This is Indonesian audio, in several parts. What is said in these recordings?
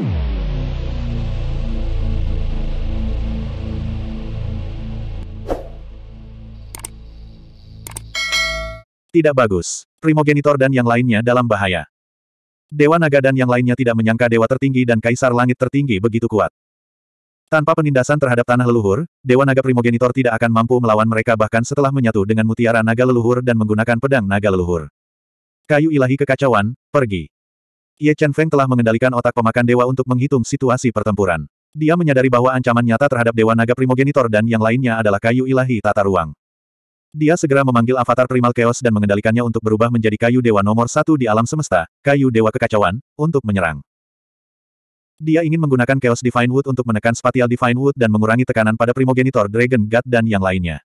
Tidak bagus. Primogenitor dan yang lainnya dalam bahaya. Dewa Naga dan yang lainnya tidak menyangka Dewa Tertinggi dan Kaisar Langit Tertinggi begitu kuat. Tanpa penindasan terhadap tanah leluhur, Dewa Naga Primogenitor tidak akan mampu melawan mereka bahkan setelah menyatu dengan mutiara naga leluhur dan menggunakan pedang naga leluhur. Kayu ilahi kekacauan, pergi. Ye Chen Feng telah mengendalikan otak pemakan dewa untuk menghitung situasi pertempuran. Dia menyadari bahwa ancaman nyata terhadap Dewa Naga Primogenitor dan yang lainnya adalah kayu ilahi tata ruang. Dia segera memanggil avatar Primal Chaos dan mengendalikannya untuk berubah menjadi kayu dewa nomor satu di alam semesta, kayu dewa kekacauan, untuk menyerang. Dia ingin menggunakan Chaos Divine Wood untuk menekan Spatial Divine Wood dan mengurangi tekanan pada Primogenitor Dragon God dan yang lainnya.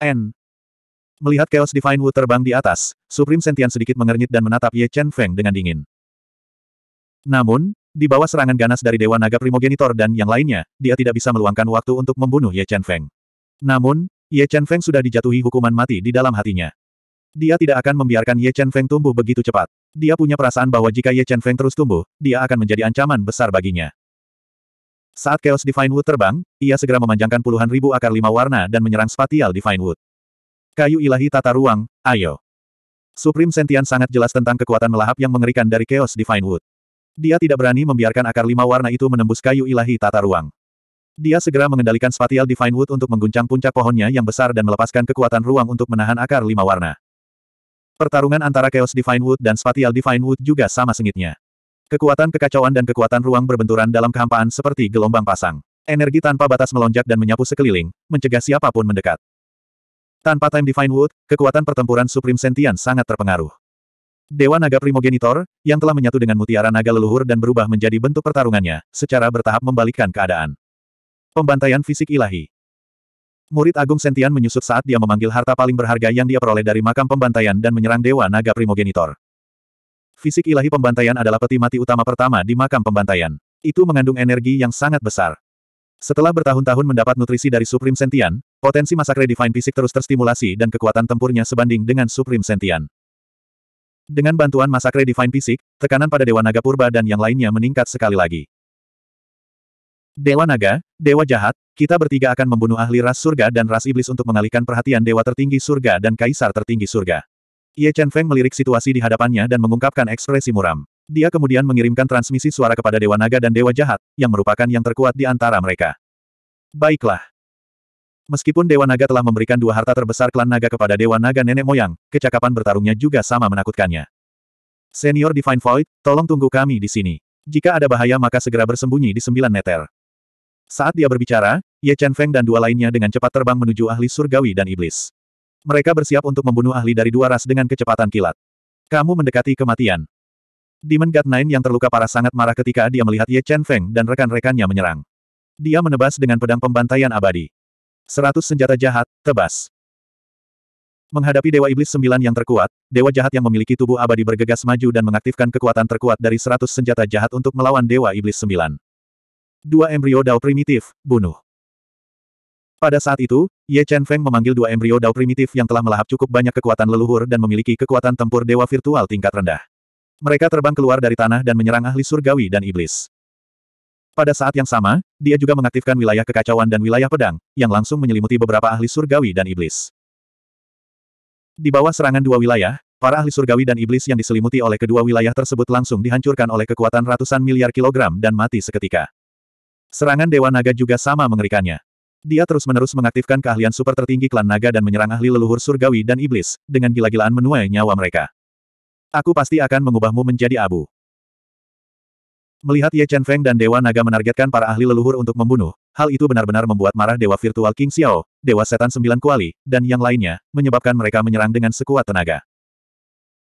N. Melihat Chaos Divine Wood terbang di atas, Supreme Sentian sedikit mengernyit dan menatap Ye Chen Feng dengan dingin. Namun, di bawah serangan ganas dari Dewa Naga Primogenitor dan yang lainnya, dia tidak bisa meluangkan waktu untuk membunuh Ye Chen Feng. Namun, Ye Chen Feng sudah dijatuhi hukuman mati di dalam hatinya. Dia tidak akan membiarkan Ye Chen Feng tumbuh begitu cepat. Dia punya perasaan bahwa jika Ye Chen Feng terus tumbuh, dia akan menjadi ancaman besar baginya. Saat Chaos Divine Wood terbang, ia segera memanjangkan puluhan ribu akar lima warna dan menyerang Spatial Divine Wood. Kayu ilahi tata ruang, ayo. Supreme Sentian sangat jelas tentang kekuatan melahap yang mengerikan dari Chaos Divine Wood. Dia tidak berani membiarkan akar lima warna itu menembus kayu ilahi tata ruang. Dia segera mengendalikan Spatial Divine Wood untuk mengguncang puncak pohonnya yang besar dan melepaskan kekuatan ruang untuk menahan akar lima warna. Pertarungan antara Chaos Divine Wood dan Spatial Divine Wood juga sama sengitnya. Kekuatan kekacauan dan kekuatan ruang berbenturan dalam kehampaan seperti gelombang pasang. Energi tanpa batas melonjak dan menyapu sekeliling, mencegah siapapun mendekat. Tanpa Time Divine Wood, kekuatan pertempuran Supreme Sentian sangat terpengaruh. Dewa Naga Primogenitor, yang telah menyatu dengan mutiara naga leluhur dan berubah menjadi bentuk pertarungannya, secara bertahap membalikkan keadaan. Pembantaian fisik ilahi. Murid Agung Sentian menyusut saat dia memanggil harta paling berharga yang dia peroleh dari makam pembantaian dan menyerang Dewa Naga Primogenitor. Fisik ilahi pembantaian adalah peti mati utama pertama di makam pembantaian. Itu mengandung energi yang sangat besar. Setelah bertahun-tahun mendapat nutrisi dari Supreme Sentian, potensi masakre Divine Fisik terus terstimulasi dan kekuatan tempurnya sebanding dengan Supreme Sentian. Dengan bantuan masakre Divine Fisik, tekanan pada Dewa Naga Purba dan yang lainnya meningkat sekali lagi. Dewa Naga, Dewa Jahat, kita bertiga akan membunuh ahli ras surga dan ras iblis untuk mengalihkan perhatian Dewa Tertinggi Surga dan Kaisar Tertinggi Surga. Ye Chen Feng melirik situasi di hadapannya dan mengungkapkan ekspresi muram. Dia kemudian mengirimkan transmisi suara kepada Dewa Naga dan Dewa Jahat, yang merupakan yang terkuat di antara mereka. Baiklah, Meskipun Dewa Naga telah memberikan dua harta terbesar klan naga kepada Dewa Naga nenek moyang, kecakapan bertarungnya juga sama menakutkannya. Senior Divine Void, tolong tunggu kami di sini. Jika ada bahaya maka segera bersembunyi di sembilan meter. Saat dia berbicara, Ye Chen Feng dan dua lainnya dengan cepat terbang menuju ahli surgawi dan iblis. Mereka bersiap untuk membunuh ahli dari dua ras dengan kecepatan kilat. Kamu mendekati kematian. Demon God Nine yang terluka parah sangat marah ketika dia melihat Ye Chen Feng dan rekan-rekannya menyerang. Dia menebas dengan pedang pembantaian abadi. Seratus senjata jahat, tebas. Menghadapi Dewa Iblis Sembilan yang terkuat, Dewa Jahat yang memiliki tubuh abadi bergegas maju dan mengaktifkan kekuatan terkuat dari seratus senjata jahat untuk melawan Dewa Iblis Sembilan. Dua embrio Dao primitif, bunuh. Pada saat itu, Ye Chen Feng memanggil dua embrio Dao primitif yang telah melahap cukup banyak kekuatan leluhur dan memiliki kekuatan tempur Dewa Virtual tingkat rendah. Mereka terbang keluar dari tanah dan menyerang ahli surgawi dan iblis. Pada saat yang sama, dia juga mengaktifkan wilayah kekacauan dan wilayah pedang, yang langsung menyelimuti beberapa ahli surgawi dan iblis. Di bawah serangan dua wilayah, para ahli surgawi dan iblis yang diselimuti oleh kedua wilayah tersebut langsung dihancurkan oleh kekuatan ratusan miliar kilogram dan mati seketika. Serangan Dewa Naga juga sama mengerikannya. Dia terus-menerus mengaktifkan keahlian super tertinggi klan naga dan menyerang ahli leluhur surgawi dan iblis, dengan gila-gilaan menuai nyawa mereka. Aku pasti akan mengubahmu menjadi abu. Melihat Ye Chen Feng dan Dewa Naga menargetkan para ahli leluhur untuk membunuh, hal itu benar-benar membuat marah Dewa Virtual King Xiao, Dewa Setan Sembilan Kuali, dan yang lainnya, menyebabkan mereka menyerang dengan sekuat tenaga.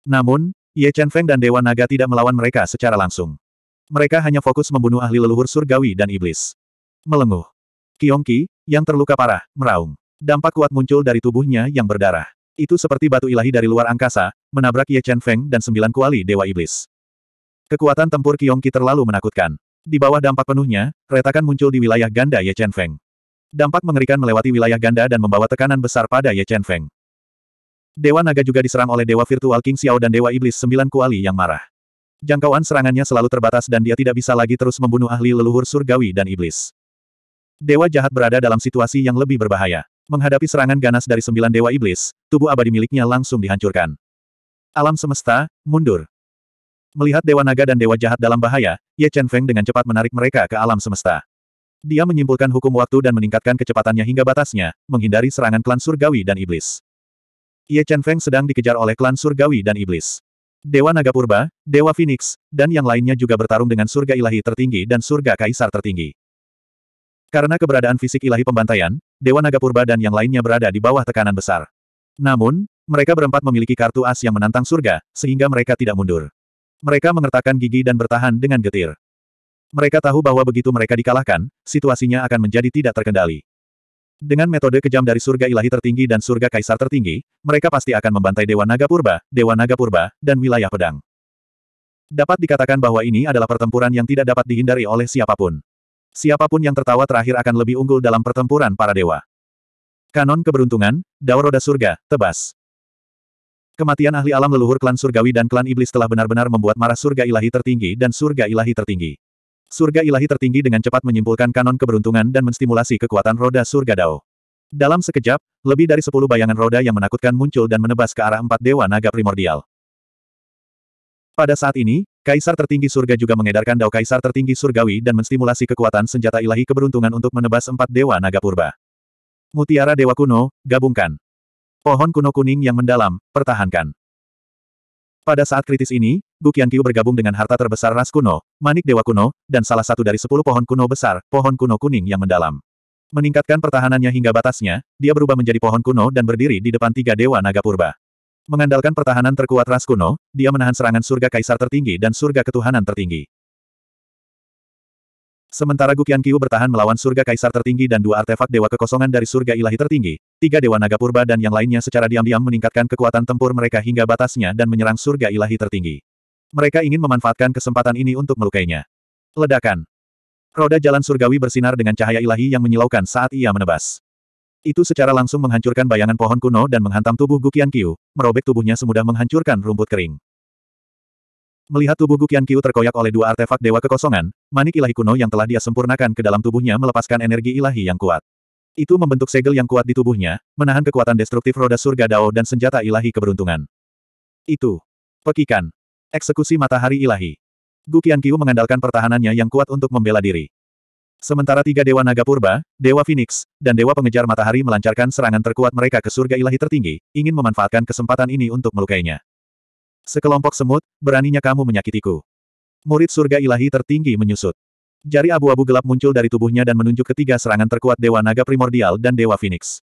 Namun, Ye Chen Feng dan Dewa Naga tidak melawan mereka secara langsung. Mereka hanya fokus membunuh ahli leluhur surgawi dan iblis. Melenguh. Qi yang terluka parah, meraung. Dampak kuat muncul dari tubuhnya yang berdarah. Itu seperti batu ilahi dari luar angkasa, menabrak Ye Chen Feng dan sembilan kuali Dewa Iblis. Kekuatan tempur Qi terlalu menakutkan. Di bawah dampak penuhnya, retakan muncul di wilayah ganda Ye Chen Feng. Dampak mengerikan melewati wilayah ganda dan membawa tekanan besar pada Ye Chen Feng. Dewa Naga juga diserang oleh Dewa Virtual King Xiao dan Dewa Iblis Sembilan Kuali yang marah. Jangkauan serangannya selalu terbatas dan dia tidak bisa lagi terus membunuh ahli leluhur surgawi dan iblis. Dewa jahat berada dalam situasi yang lebih berbahaya. Menghadapi serangan ganas dari sembilan dewa iblis, tubuh abadi miliknya langsung dihancurkan. Alam semesta, mundur. Melihat Dewa Naga dan Dewa Jahat dalam bahaya, Ye Chen Feng dengan cepat menarik mereka ke alam semesta. Dia menyimpulkan hukum waktu dan meningkatkan kecepatannya hingga batasnya, menghindari serangan klan surgawi dan iblis. Ye Chen Feng sedang dikejar oleh klan surgawi dan iblis. Dewa Naga Purba, Dewa Phoenix, dan yang lainnya juga bertarung dengan surga ilahi tertinggi dan surga kaisar tertinggi. Karena keberadaan fisik ilahi pembantaian, Dewa Naga Purba dan yang lainnya berada di bawah tekanan besar. Namun, mereka berempat memiliki kartu as yang menantang surga, sehingga mereka tidak mundur. Mereka mengertakkan gigi dan bertahan dengan getir. Mereka tahu bahwa begitu mereka dikalahkan, situasinya akan menjadi tidak terkendali. Dengan metode kejam dari surga ilahi tertinggi dan surga kaisar tertinggi, mereka pasti akan membantai Dewa Naga Purba, Dewa Naga Purba, dan wilayah pedang. Dapat dikatakan bahwa ini adalah pertempuran yang tidak dapat dihindari oleh siapapun. Siapapun yang tertawa terakhir akan lebih unggul dalam pertempuran para dewa. Kanon keberuntungan, daur roda surga, tebas. Kematian ahli alam leluhur klan surgawi dan klan iblis telah benar-benar membuat marah surga ilahi tertinggi dan surga ilahi tertinggi. Surga ilahi tertinggi dengan cepat menyimpulkan kanon keberuntungan dan menstimulasi kekuatan roda surga Dao. Dalam sekejap, lebih dari sepuluh bayangan roda yang menakutkan muncul dan menebas ke arah empat dewa naga primordial. Pada saat ini, Kaisar Tertinggi Surga juga mengedarkan Dao Kaisar Tertinggi Surgawi dan menstimulasi kekuatan senjata ilahi keberuntungan untuk menebas empat Dewa Naga Purba. Mutiara Dewa Kuno, gabungkan. Pohon kuno kuning yang mendalam, pertahankan. Pada saat kritis ini, Gu Qianqiu bergabung dengan harta terbesar ras kuno, manik dewa kuno, dan salah satu dari sepuluh pohon kuno besar, pohon kuno kuning yang mendalam. Meningkatkan pertahanannya hingga batasnya, dia berubah menjadi pohon kuno dan berdiri di depan tiga dewa naga purba. Mengandalkan pertahanan terkuat ras kuno, dia menahan serangan surga kaisar tertinggi dan surga ketuhanan tertinggi. Sementara Gukian Qiu bertahan melawan surga kaisar tertinggi dan dua artefak dewa kekosongan dari surga ilahi tertinggi, tiga dewa naga purba dan yang lainnya secara diam-diam meningkatkan kekuatan tempur mereka hingga batasnya dan menyerang surga ilahi tertinggi. Mereka ingin memanfaatkan kesempatan ini untuk melukainya. Ledakan. Roda jalan surgawi bersinar dengan cahaya ilahi yang menyilaukan saat ia menebas. Itu secara langsung menghancurkan bayangan pohon kuno dan menghantam tubuh Gukian Qiu, merobek tubuhnya semudah menghancurkan rumput kering. Melihat tubuh Gukian Kiu terkoyak oleh dua artefak dewa kekosongan, manik ilahi kuno yang telah dia sempurnakan ke dalam tubuhnya melepaskan energi ilahi yang kuat. Itu membentuk segel yang kuat di tubuhnya, menahan kekuatan destruktif roda surga Dao dan senjata ilahi keberuntungan. Itu. Pekikan. Eksekusi matahari ilahi. Gukian Kiu mengandalkan pertahanannya yang kuat untuk membela diri. Sementara tiga Dewa Naga Purba, Dewa Phoenix, dan Dewa Pengejar Matahari melancarkan serangan terkuat mereka ke surga ilahi tertinggi, ingin memanfaatkan kesempatan ini untuk melukainya. Sekelompok semut, beraninya kamu menyakitiku. Murid surga ilahi tertinggi menyusut. Jari abu-abu gelap muncul dari tubuhnya dan menunjuk ketiga serangan terkuat Dewa Naga Primordial dan Dewa Phoenix.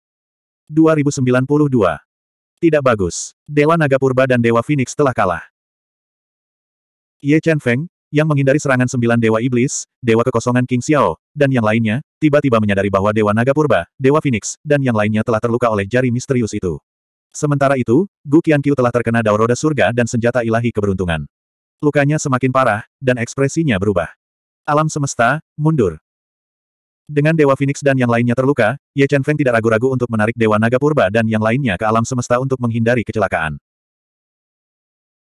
2092. Tidak bagus. Dewa Naga Purba dan Dewa Phoenix telah kalah. Ye Chen Feng, yang menghindari serangan sembilan Dewa Iblis, Dewa Kekosongan King Xiao, dan yang lainnya, tiba-tiba menyadari bahwa Dewa Naga Purba, Dewa Phoenix, dan yang lainnya telah terluka oleh jari misterius itu. Sementara itu, Gu Qianqiu telah terkena daur roda surga dan senjata ilahi keberuntungan. Lukanya semakin parah, dan ekspresinya berubah. Alam semesta, mundur. Dengan Dewa Phoenix dan yang lainnya terluka, Ye Chen Feng tidak ragu-ragu untuk menarik Dewa Naga Purba dan yang lainnya ke alam semesta untuk menghindari kecelakaan.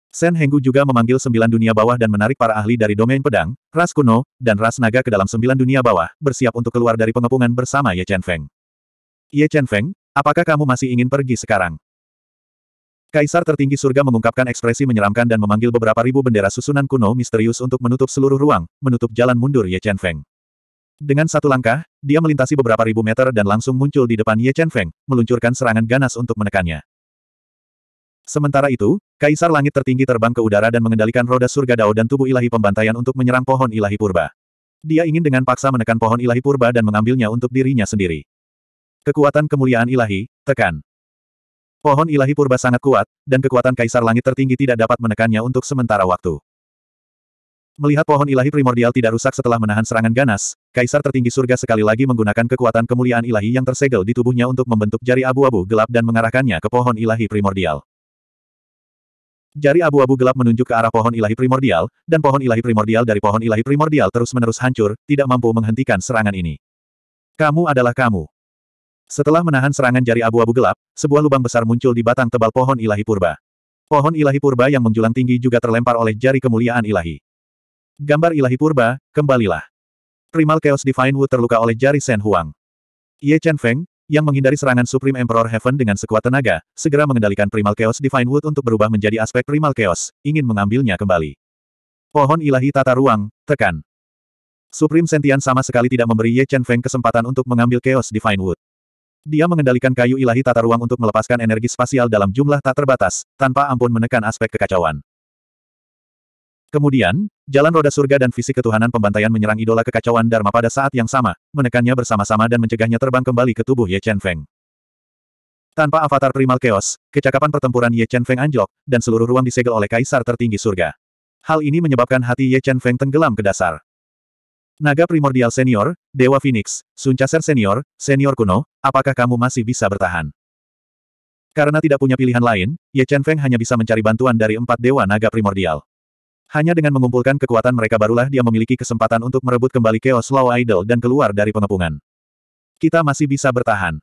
Sen Henggu juga memanggil sembilan dunia bawah dan menarik para ahli dari domain pedang, ras kuno, dan ras naga ke dalam sembilan dunia bawah, bersiap untuk keluar dari pengepungan bersama Ye Chen Feng. Ye Chen Feng, apakah kamu masih ingin pergi sekarang? Kaisar tertinggi surga mengungkapkan ekspresi menyeramkan dan memanggil beberapa ribu bendera susunan kuno misterius untuk menutup seluruh ruang, menutup jalan mundur Ye Chen Feng. Dengan satu langkah, dia melintasi beberapa ribu meter dan langsung muncul di depan Ye Chen Feng, meluncurkan serangan ganas untuk menekannya. Sementara itu, Kaisar Langit Tertinggi terbang ke udara dan mengendalikan roda surga Dao dan tubuh ilahi pembantaian untuk menyerang pohon ilahi purba. Dia ingin dengan paksa menekan pohon ilahi purba dan mengambilnya untuk dirinya sendiri. Kekuatan kemuliaan ilahi, tekan. Pohon ilahi purba sangat kuat, dan kekuatan kaisar langit tertinggi tidak dapat menekannya untuk sementara waktu. Melihat pohon ilahi primordial tidak rusak setelah menahan serangan ganas, kaisar tertinggi surga sekali lagi menggunakan kekuatan kemuliaan ilahi yang tersegel di tubuhnya untuk membentuk jari abu-abu gelap dan mengarahkannya ke pohon ilahi primordial. Jari abu-abu gelap menunjuk ke arah pohon ilahi primordial, dan pohon ilahi primordial dari pohon ilahi primordial terus-menerus hancur, tidak mampu menghentikan serangan ini. Kamu adalah kamu. Setelah menahan serangan jari abu-abu gelap, sebuah lubang besar muncul di batang tebal pohon ilahi purba. Pohon ilahi purba yang menjulang tinggi juga terlempar oleh jari kemuliaan ilahi. Gambar ilahi purba, kembalilah. Primal Chaos Divine Wood terluka oleh jari Shen Huang. Ye Chen Feng, yang menghindari serangan Supreme Emperor Heaven dengan sekuat tenaga, segera mengendalikan Primal Chaos Divine Wood untuk berubah menjadi aspek Primal Chaos, ingin mengambilnya kembali. Pohon ilahi tata ruang, tekan. Supreme Sentian sama sekali tidak memberi Ye Chen Feng kesempatan untuk mengambil Chaos Divine Wood. Dia mengendalikan kayu ilahi tata ruang untuk melepaskan energi spasial dalam jumlah tak terbatas, tanpa ampun menekan aspek kekacauan. Kemudian, jalan roda surga dan fisik ketuhanan pembantaian menyerang idola kekacauan Dharma pada saat yang sama, menekannya bersama-sama dan mencegahnya terbang kembali ke tubuh Ye Chen Feng. Tanpa avatar primal chaos, kecakapan pertempuran Ye Chen Feng anjlok, dan seluruh ruang disegel oleh kaisar tertinggi surga. Hal ini menyebabkan hati Ye Chen Feng tenggelam ke dasar. Naga Primordial Senior, Dewa Phoenix, Sun Chaser Senior, Senior Kuno, Apakah kamu masih bisa bertahan? Karena tidak punya pilihan lain, Ye Chen Feng hanya bisa mencari bantuan dari empat dewa naga primordial. Hanya dengan mengumpulkan kekuatan mereka barulah dia memiliki kesempatan untuk merebut kembali Chaos Law Idol dan keluar dari pengepungan. Kita masih bisa bertahan.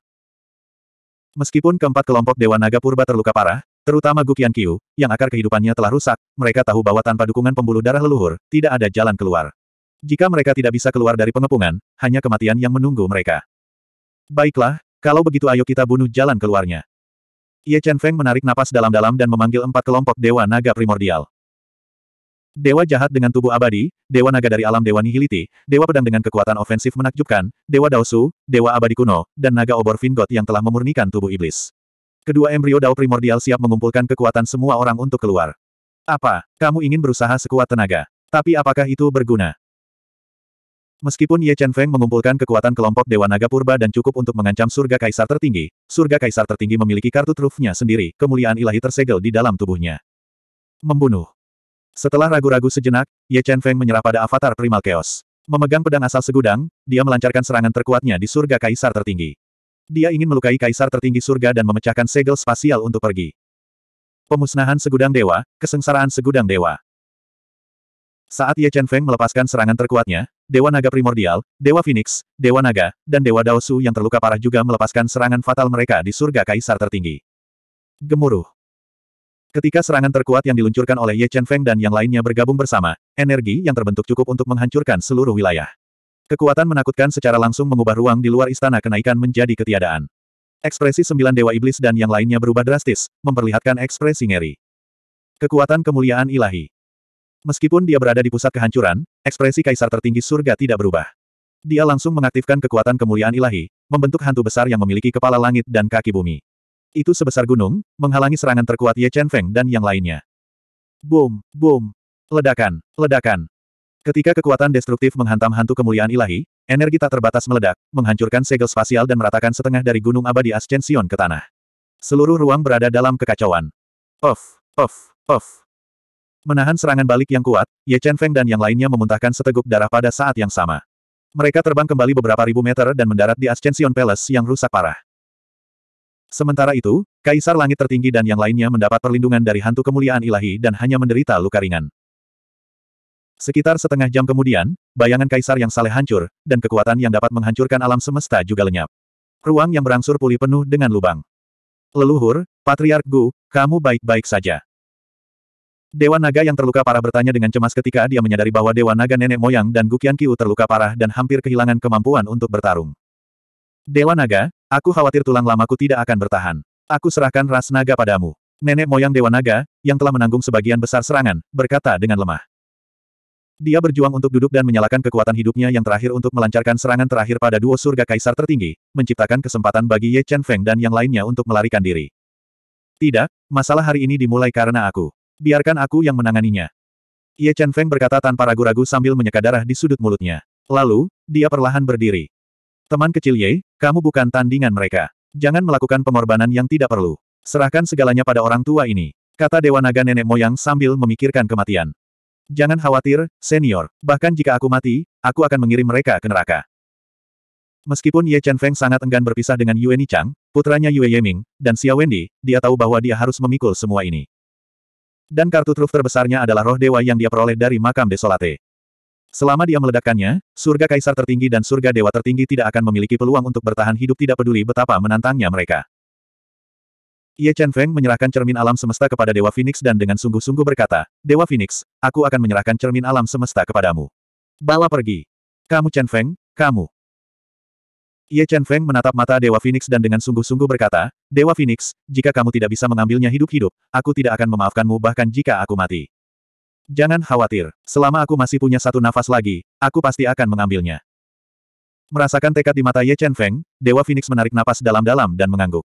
Meskipun keempat kelompok Dewa Naga Purba terluka parah, terutama Qian Qiu, yang akar kehidupannya telah rusak, mereka tahu bahwa tanpa dukungan pembuluh darah leluhur, tidak ada jalan keluar. Jika mereka tidak bisa keluar dari pengepungan, hanya kematian yang menunggu mereka. Baiklah, kalau begitu ayo kita bunuh jalan keluarnya. Ye Chen Feng menarik napas dalam-dalam dan memanggil empat kelompok Dewa Naga Primordial. Dewa jahat dengan tubuh abadi, Dewa naga dari alam Dewa Nihiliti, Dewa pedang dengan kekuatan ofensif menakjubkan, Dewa Daosu, Dewa abadi kuno, dan naga obor Vingot yang telah memurnikan tubuh iblis. Kedua embrio Dao primordial siap mengumpulkan kekuatan semua orang untuk keluar. Apa, kamu ingin berusaha sekuat tenaga? Tapi apakah itu berguna? Meskipun Ye Chen Feng mengumpulkan kekuatan kelompok Dewa Naga Purba dan cukup untuk mengancam surga kaisar tertinggi, surga kaisar tertinggi memiliki kartu trufnya sendiri, kemuliaan ilahi tersegel di dalam tubuhnya. Membunuh. Setelah ragu-ragu sejenak, Ye Chen Feng menyerah pada avatar primal chaos. Memegang pedang asal segudang, dia melancarkan serangan terkuatnya di surga kaisar tertinggi. Dia ingin melukai kaisar tertinggi surga dan memecahkan segel spasial untuk pergi. Pemusnahan segudang dewa, kesengsaraan segudang dewa. Saat Ye Chen Feng melepaskan serangan terkuatnya, Dewa Naga Primordial, Dewa Phoenix, Dewa Naga, dan Dewa Daosu yang terluka parah juga melepaskan serangan fatal mereka di surga kaisar tertinggi. Gemuruh. Ketika serangan terkuat yang diluncurkan oleh Ye Chen Feng dan yang lainnya bergabung bersama, energi yang terbentuk cukup untuk menghancurkan seluruh wilayah. Kekuatan menakutkan secara langsung mengubah ruang di luar istana kenaikan menjadi ketiadaan. Ekspresi sembilan dewa iblis dan yang lainnya berubah drastis, memperlihatkan ekspresi ngeri. Kekuatan kemuliaan ilahi. Meskipun dia berada di pusat kehancuran, ekspresi kaisar tertinggi surga tidak berubah. Dia langsung mengaktifkan kekuatan kemuliaan ilahi, membentuk hantu besar yang memiliki kepala langit dan kaki bumi. Itu sebesar gunung, menghalangi serangan terkuat Ye Chen Feng dan yang lainnya. Boom, boom, ledakan, ledakan. Ketika kekuatan destruktif menghantam hantu kemuliaan ilahi, energi tak terbatas meledak, menghancurkan segel spasial dan meratakan setengah dari gunung abadi Ascension ke tanah. Seluruh ruang berada dalam kekacauan. Off, off, off. Menahan serangan balik yang kuat, Ye Chen Feng dan yang lainnya memuntahkan seteguk darah pada saat yang sama. Mereka terbang kembali beberapa ribu meter dan mendarat di Ascension Palace yang rusak parah. Sementara itu, Kaisar Langit Tertinggi dan yang lainnya mendapat perlindungan dari hantu kemuliaan ilahi dan hanya menderita luka ringan. Sekitar setengah jam kemudian, bayangan Kaisar yang saleh hancur, dan kekuatan yang dapat menghancurkan alam semesta juga lenyap. Ruang yang berangsur pulih penuh dengan lubang. Leluhur, Patriark Gu, kamu baik-baik saja. Dewa naga yang terluka parah bertanya dengan cemas ketika dia menyadari bahwa dewa naga nenek moyang dan Gukian Kiu terluka parah dan hampir kehilangan kemampuan untuk bertarung. Dewa naga, aku khawatir tulang lamaku tidak akan bertahan. Aku serahkan ras naga padamu. Nenek moyang dewa naga, yang telah menanggung sebagian besar serangan, berkata dengan lemah. Dia berjuang untuk duduk dan menyalakan kekuatan hidupnya yang terakhir untuk melancarkan serangan terakhir pada duo surga kaisar tertinggi, menciptakan kesempatan bagi Ye Chen Feng dan yang lainnya untuk melarikan diri. Tidak, masalah hari ini dimulai karena aku. Biarkan aku yang menanganinya. Ye Chen Feng berkata tanpa ragu-ragu sambil menyeka darah di sudut mulutnya. Lalu, dia perlahan berdiri. Teman kecil Ye, kamu bukan tandingan mereka. Jangan melakukan pengorbanan yang tidak perlu. Serahkan segalanya pada orang tua ini. Kata Dewa Naga nenek moyang sambil memikirkan kematian. Jangan khawatir, senior. Bahkan jika aku mati, aku akan mengirim mereka ke neraka. Meskipun Ye Chen Feng sangat enggan berpisah dengan Yue Ni Chang, putranya Yue Yeming, dan Xia Wendi, dia tahu bahwa dia harus memikul semua ini. Dan kartu truf terbesarnya adalah roh dewa yang dia peroleh dari makam desolate. Selama dia meledakkannya, surga kaisar tertinggi dan surga dewa tertinggi tidak akan memiliki peluang untuk bertahan hidup tidak peduli betapa menantangnya mereka. Ye Chen Feng menyerahkan cermin alam semesta kepada Dewa Phoenix dan dengan sungguh-sungguh berkata, Dewa Phoenix, aku akan menyerahkan cermin alam semesta kepadamu. Bala pergi. Kamu Chen Feng, kamu. Ye Chen Feng menatap mata Dewa Phoenix dan dengan sungguh-sungguh berkata, Dewa Phoenix, jika kamu tidak bisa mengambilnya hidup-hidup, aku tidak akan memaafkanmu bahkan jika aku mati. Jangan khawatir, selama aku masih punya satu nafas lagi, aku pasti akan mengambilnya. Merasakan tekad di mata Ye Chen Feng, Dewa Phoenix menarik napas dalam-dalam dan mengangguk.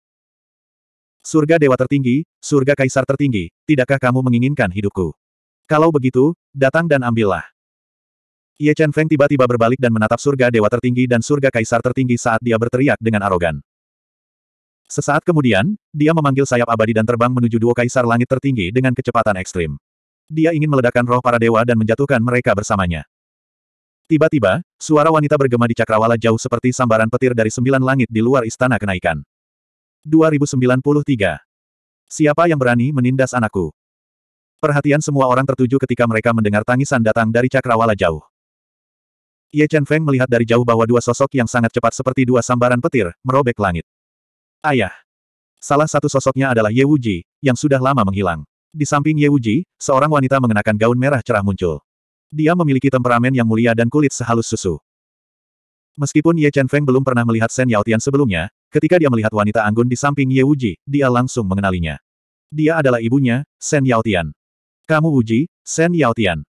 Surga Dewa tertinggi, surga Kaisar tertinggi, tidakkah kamu menginginkan hidupku? Kalau begitu, datang dan ambillah. Ye Chen Feng tiba-tiba berbalik dan menatap surga dewa tertinggi dan surga kaisar tertinggi saat dia berteriak dengan arogan. Sesaat kemudian, dia memanggil sayap abadi dan terbang menuju duo kaisar langit tertinggi dengan kecepatan ekstrim. Dia ingin meledakkan roh para dewa dan menjatuhkan mereka bersamanya. Tiba-tiba, suara wanita bergema di cakrawala jauh seperti sambaran petir dari sembilan langit di luar istana kenaikan. 2093. Siapa yang berani menindas anakku? Perhatian semua orang tertuju ketika mereka mendengar tangisan datang dari cakrawala jauh. Ye Chen Feng melihat dari jauh bahwa dua sosok yang sangat cepat seperti dua sambaran petir, merobek langit. Ayah. Salah satu sosoknya adalah Ye Wuji, yang sudah lama menghilang. Di samping Ye Wuji, seorang wanita mengenakan gaun merah cerah muncul. Dia memiliki temperamen yang mulia dan kulit sehalus susu. Meskipun Ye Chen Feng belum pernah melihat Shen Yaotian sebelumnya, ketika dia melihat wanita anggun di samping Ye Wuji, dia langsung mengenalinya. Dia adalah ibunya, Shen Yaotian. Kamu Wuji, Shen Yaotian.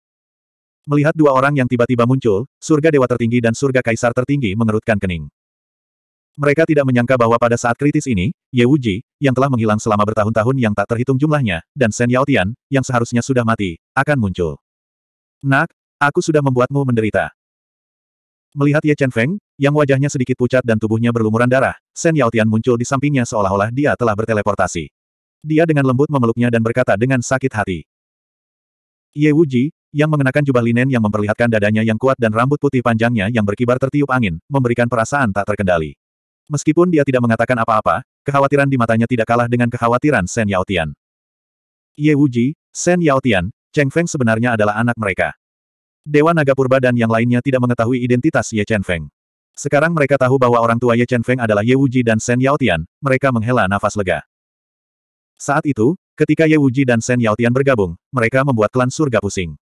Melihat dua orang yang tiba-tiba muncul, surga dewa tertinggi dan surga kaisar tertinggi mengerutkan kening. Mereka tidak menyangka bahwa pada saat kritis ini, Ye Wuji, yang telah menghilang selama bertahun-tahun yang tak terhitung jumlahnya, dan Shen Yaotian, yang seharusnya sudah mati, akan muncul. Nak, aku sudah membuatmu menderita. Melihat Ye Chen Feng, yang wajahnya sedikit pucat dan tubuhnya berlumuran darah, Shen Yaotian muncul di sampingnya seolah-olah dia telah berteleportasi. Dia dengan lembut memeluknya dan berkata dengan sakit hati. Ye Wuji, yang mengenakan jubah linen yang memperlihatkan dadanya yang kuat dan rambut putih panjangnya yang berkibar tertiup angin, memberikan perasaan tak terkendali. Meskipun dia tidak mengatakan apa-apa, kekhawatiran di matanya tidak kalah dengan kekhawatiran Shen Yaotian. Ye Wuji, Shen Yaotian, Cheng Feng sebenarnya adalah anak mereka. Dewa Naga Purba dan yang lainnya tidak mengetahui identitas Ye Chen Feng. Sekarang mereka tahu bahwa orang tua Ye Chen Feng adalah Ye Wuji dan Shen Yaotian, mereka menghela nafas lega. Saat itu, ketika Ye Wuji dan Shen Yaotian bergabung, mereka membuat klan surga pusing.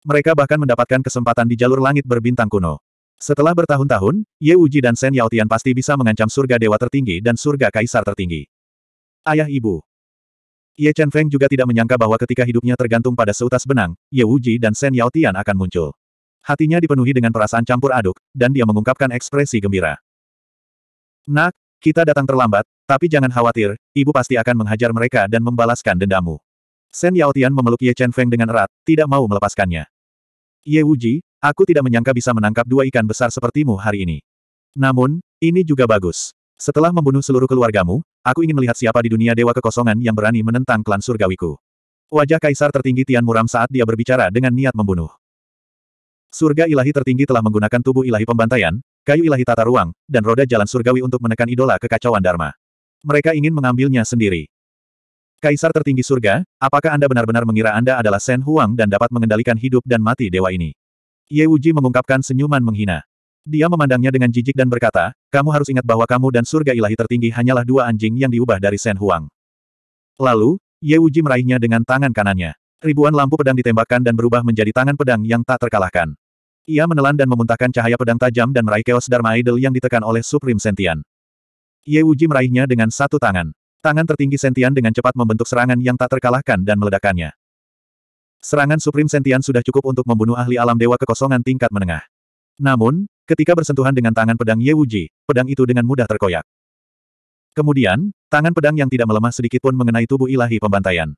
Mereka bahkan mendapatkan kesempatan di jalur langit berbintang kuno. Setelah bertahun-tahun, Ye Uji dan Shen Yaotian pasti bisa mengancam surga dewa tertinggi dan surga kaisar tertinggi. Ayah ibu. Ye Chen Feng juga tidak menyangka bahwa ketika hidupnya tergantung pada seutas benang, Ye Uji dan Shen Yaotian akan muncul. Hatinya dipenuhi dengan perasaan campur aduk, dan dia mengungkapkan ekspresi gembira. Nak, kita datang terlambat, tapi jangan khawatir, ibu pasti akan menghajar mereka dan membalaskan dendamu. Shen Yaotian memeluk Ye Chen Feng dengan erat, tidak mau melepaskannya. Ye Wuji, aku tidak menyangka bisa menangkap dua ikan besar sepertimu hari ini. Namun, ini juga bagus. Setelah membunuh seluruh keluargamu, aku ingin melihat siapa di dunia dewa kekosongan yang berani menentang klan surgawiku. Wajah kaisar tertinggi Tian muram saat dia berbicara dengan niat membunuh. Surga ilahi tertinggi telah menggunakan tubuh ilahi pembantaian, kayu ilahi tata ruang, dan roda jalan surgawi untuk menekan idola kekacauan Dharma. Mereka ingin mengambilnya sendiri. Kaisar tertinggi surga, apakah Anda benar-benar mengira Anda adalah Sen Huang dan dapat mengendalikan hidup dan mati dewa ini? Ye Wuji mengungkapkan senyuman menghina. Dia memandangnya dengan jijik dan berkata, kamu harus ingat bahwa kamu dan surga ilahi tertinggi hanyalah dua anjing yang diubah dari Sen Huang. Lalu, Ye Wuji meraihnya dengan tangan kanannya. Ribuan lampu pedang ditembakkan dan berubah menjadi tangan pedang yang tak terkalahkan. Ia menelan dan memuntahkan cahaya pedang tajam dan meraih keos Dharma Idol yang ditekan oleh Supreme Sentian. Ye Wuji meraihnya dengan satu tangan. Tangan tertinggi Sentian dengan cepat membentuk serangan yang tak terkalahkan dan meledakannya. Serangan Supreme Sentian sudah cukup untuk membunuh ahli alam dewa kekosongan tingkat menengah. Namun, ketika bersentuhan dengan tangan pedang Ye Wuji, pedang itu dengan mudah terkoyak. Kemudian, tangan pedang yang tidak melemah sedikit pun mengenai tubuh ilahi pembantaian.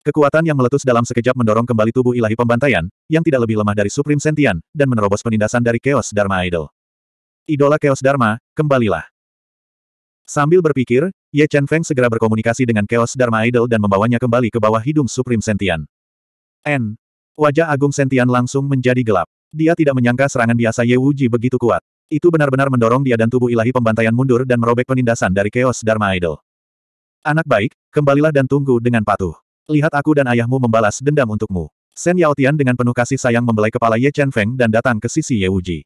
Kekuatan yang meletus dalam sekejap mendorong kembali tubuh ilahi pembantaian, yang tidak lebih lemah dari Supreme Sentian, dan menerobos penindasan dari Chaos Dharma Idol. Idola Chaos Dharma, kembalilah. Sambil berpikir, Ye Chen Feng segera berkomunikasi dengan Chaos Dharma Idol dan membawanya kembali ke bawah hidung Supreme Sentian. N. Wajah Agung Sentian langsung menjadi gelap. Dia tidak menyangka serangan biasa Ye Wuji begitu kuat. Itu benar-benar mendorong dia dan tubuh ilahi pembantaian mundur dan merobek penindasan dari Chaos Dharma Idol. Anak baik, kembalilah dan tunggu dengan patuh. Lihat aku dan ayahmu membalas dendam untukmu. Sen Tian dengan penuh kasih sayang membelai kepala Ye Chen Feng dan datang ke sisi Ye Wuji.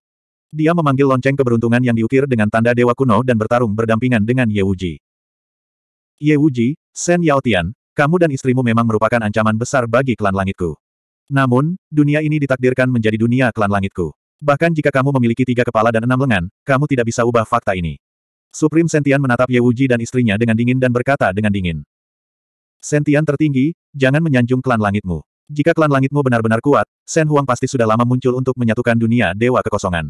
Dia memanggil lonceng keberuntungan yang diukir dengan tanda dewa kuno dan bertarung berdampingan dengan Ye Wuji. Ye Wuji, Shen Yaotian, kamu dan istrimu memang merupakan ancaman besar bagi klan langitku. Namun, dunia ini ditakdirkan menjadi dunia klan langitku. Bahkan jika kamu memiliki tiga kepala dan enam lengan, kamu tidak bisa ubah fakta ini. Supreme Sentian menatap Ye Wuji dan istrinya dengan dingin dan berkata dengan dingin. Sentian tertinggi, jangan menyanjung klan langitmu. Jika klan langitmu benar-benar kuat, Shen Huang pasti sudah lama muncul untuk menyatukan dunia dewa kekosongan.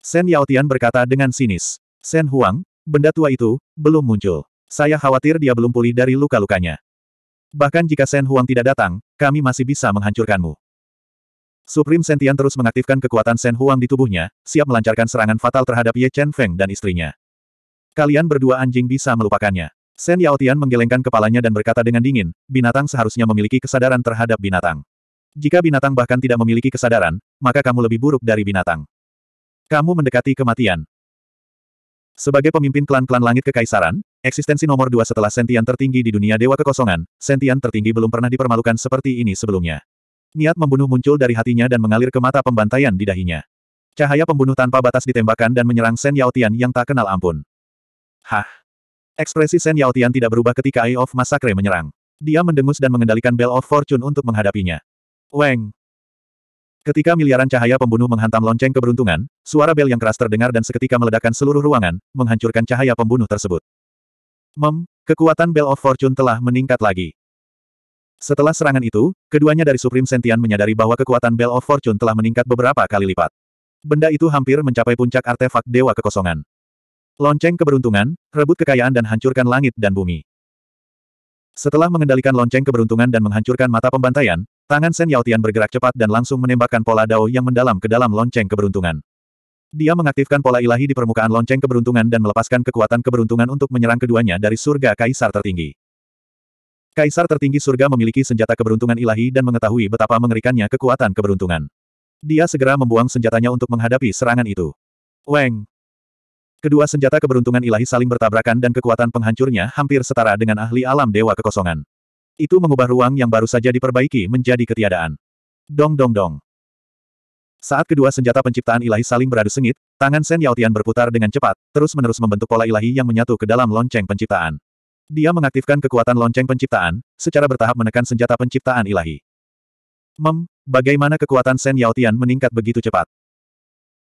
Shen Yaotian berkata dengan sinis. Shen Huang, benda tua itu, belum muncul. Saya khawatir dia belum pulih dari luka-lukanya. Bahkan jika Shen Huang tidak datang, kami masih bisa menghancurkanmu. Supreme Sentian terus mengaktifkan kekuatan Shen Huang di tubuhnya, siap melancarkan serangan fatal terhadap Ye Chen Feng dan istrinya. Kalian berdua anjing bisa melupakannya. Shen Yaotian menggelengkan kepalanya dan berkata dengan dingin, binatang seharusnya memiliki kesadaran terhadap binatang. Jika binatang bahkan tidak memiliki kesadaran, maka kamu lebih buruk dari binatang. Kamu mendekati kematian. Sebagai pemimpin klan-klan langit kekaisaran, Eksistensi nomor dua setelah sentian tertinggi di dunia Dewa Kekosongan, sentian tertinggi belum pernah dipermalukan seperti ini sebelumnya. Niat membunuh muncul dari hatinya dan mengalir ke mata pembantaian di dahinya. Cahaya pembunuh tanpa batas ditembakkan dan menyerang Yao Yaotian yang tak kenal ampun. Hah! Ekspresi Yao Yaotian tidak berubah ketika Eye of Massacre menyerang. Dia mendengus dan mengendalikan Bell of Fortune untuk menghadapinya. Weng! Ketika miliaran cahaya pembunuh menghantam lonceng keberuntungan, suara bel yang keras terdengar dan seketika meledakkan seluruh ruangan, menghancurkan cahaya pembunuh tersebut. Mem, kekuatan Bell of Fortune telah meningkat lagi. Setelah serangan itu, keduanya dari Supreme Sentian menyadari bahwa kekuatan Bell of Fortune telah meningkat beberapa kali lipat. Benda itu hampir mencapai puncak artefak Dewa Kekosongan. Lonceng keberuntungan, rebut kekayaan dan hancurkan langit dan bumi. Setelah mengendalikan lonceng keberuntungan dan menghancurkan mata pembantaian, tangan Sen Yautian bergerak cepat dan langsung menembakkan pola dao yang mendalam ke dalam lonceng keberuntungan. Dia mengaktifkan pola ilahi di permukaan lonceng keberuntungan dan melepaskan kekuatan keberuntungan untuk menyerang keduanya dari surga kaisar tertinggi. Kaisar tertinggi surga memiliki senjata keberuntungan ilahi dan mengetahui betapa mengerikannya kekuatan keberuntungan. Dia segera membuang senjatanya untuk menghadapi serangan itu. Weng! Kedua senjata keberuntungan ilahi saling bertabrakan dan kekuatan penghancurnya hampir setara dengan ahli alam dewa kekosongan. Itu mengubah ruang yang baru saja diperbaiki menjadi ketiadaan. Dong dong dong. Saat kedua senjata penciptaan ilahi saling beradu sengit, tangan Sen Yaotian berputar dengan cepat, terus-menerus membentuk pola ilahi yang menyatu ke dalam lonceng penciptaan. Dia mengaktifkan kekuatan lonceng penciptaan, secara bertahap menekan senjata penciptaan ilahi. Mem, bagaimana kekuatan Sen Yaotian meningkat begitu cepat?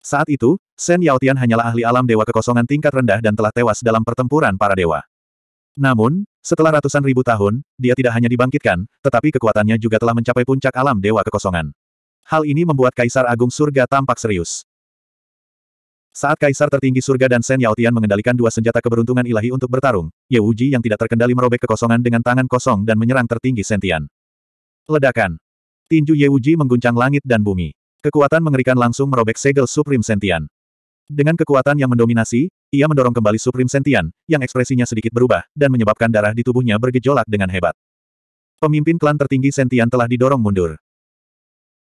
Saat itu, Sen Yaotian hanyalah ahli alam dewa kekosongan tingkat rendah dan telah tewas dalam pertempuran para dewa. Namun, setelah ratusan ribu tahun, dia tidak hanya dibangkitkan, tetapi kekuatannya juga telah mencapai puncak alam dewa kekosongan. Hal ini membuat Kaisar Agung Surga tampak serius. Saat Kaisar tertinggi surga dan Sen Yaotian mengendalikan dua senjata keberuntungan ilahi untuk bertarung, Ye Wuji yang tidak terkendali merobek kekosongan dengan tangan kosong dan menyerang tertinggi Sentian. Ledakan. Tinju Ye Wuji mengguncang langit dan bumi. Kekuatan mengerikan langsung merobek segel Supreme Sentian. Dengan kekuatan yang mendominasi, ia mendorong kembali Supreme Sentian, yang ekspresinya sedikit berubah, dan menyebabkan darah di tubuhnya bergejolak dengan hebat. Pemimpin klan tertinggi Sentian telah didorong mundur.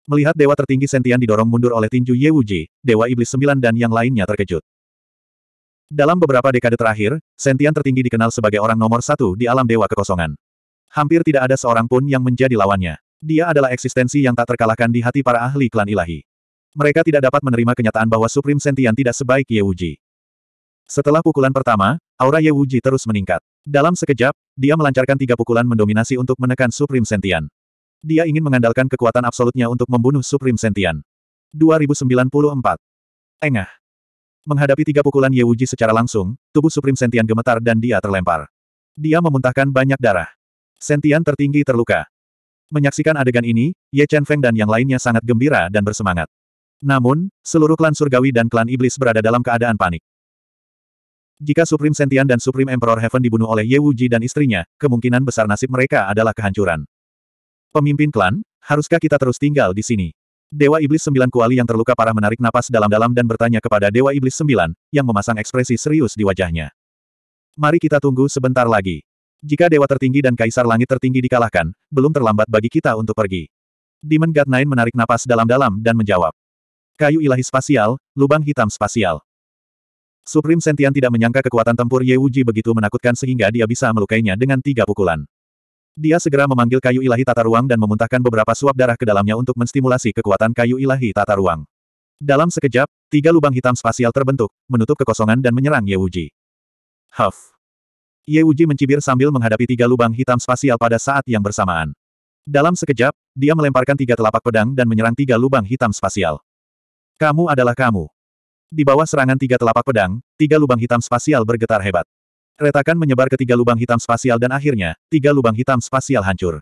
Melihat dewa tertinggi Sentian didorong mundur oleh tinju Ye Wuji, dewa iblis sembilan dan yang lainnya terkejut. Dalam beberapa dekade terakhir, Sentian tertinggi dikenal sebagai orang nomor satu di alam dewa kekosongan. Hampir tidak ada seorang pun yang menjadi lawannya. Dia adalah eksistensi yang tak terkalahkan di hati para ahli klan ilahi. Mereka tidak dapat menerima kenyataan bahwa Supreme Sentian tidak sebaik Ye Wuji. Setelah pukulan pertama, aura Ye Wuji terus meningkat. Dalam sekejap, dia melancarkan tiga pukulan mendominasi untuk menekan Supreme Sentian. Dia ingin mengandalkan kekuatan absolutnya untuk membunuh Supreme Sentian. 2094. Engah. Menghadapi tiga pukulan Ye Wuji secara langsung, tubuh Supreme Sentian gemetar dan dia terlempar. Dia memuntahkan banyak darah. Sentian tertinggi terluka. Menyaksikan adegan ini, Ye Chen Feng dan yang lainnya sangat gembira dan bersemangat. Namun, seluruh klan surgawi dan klan iblis berada dalam keadaan panik. Jika Supreme Sentian dan Supreme Emperor Heaven dibunuh oleh Ye Wuji dan istrinya, kemungkinan besar nasib mereka adalah kehancuran. Pemimpin klan, haruskah kita terus tinggal di sini? Dewa Iblis Sembilan Kuali yang terluka parah menarik napas dalam-dalam dan bertanya kepada Dewa Iblis Sembilan, yang memasang ekspresi serius di wajahnya. Mari kita tunggu sebentar lagi. Jika Dewa Tertinggi dan Kaisar Langit Tertinggi dikalahkan, belum terlambat bagi kita untuk pergi. Demon God Nine menarik napas dalam-dalam dan menjawab. Kayu ilahi spasial, lubang hitam spasial. Supreme Sentian tidak menyangka kekuatan tempur Ye Wuji begitu menakutkan sehingga dia bisa melukainya dengan tiga pukulan. Dia segera memanggil kayu ilahi tata ruang dan memuntahkan beberapa suap darah ke dalamnya untuk menstimulasi kekuatan kayu ilahi tata ruang. Dalam sekejap, tiga lubang hitam spasial terbentuk, menutup kekosongan dan menyerang Ye Wuji. Huff. Ye Wuji mencibir sambil menghadapi tiga lubang hitam spasial pada saat yang bersamaan. Dalam sekejap, dia melemparkan tiga telapak pedang dan menyerang tiga lubang hitam spasial. Kamu adalah kamu. Di bawah serangan tiga telapak pedang, tiga lubang hitam spasial bergetar hebat. Retakan menyebar ke tiga lubang hitam spasial dan akhirnya, tiga lubang hitam spasial hancur.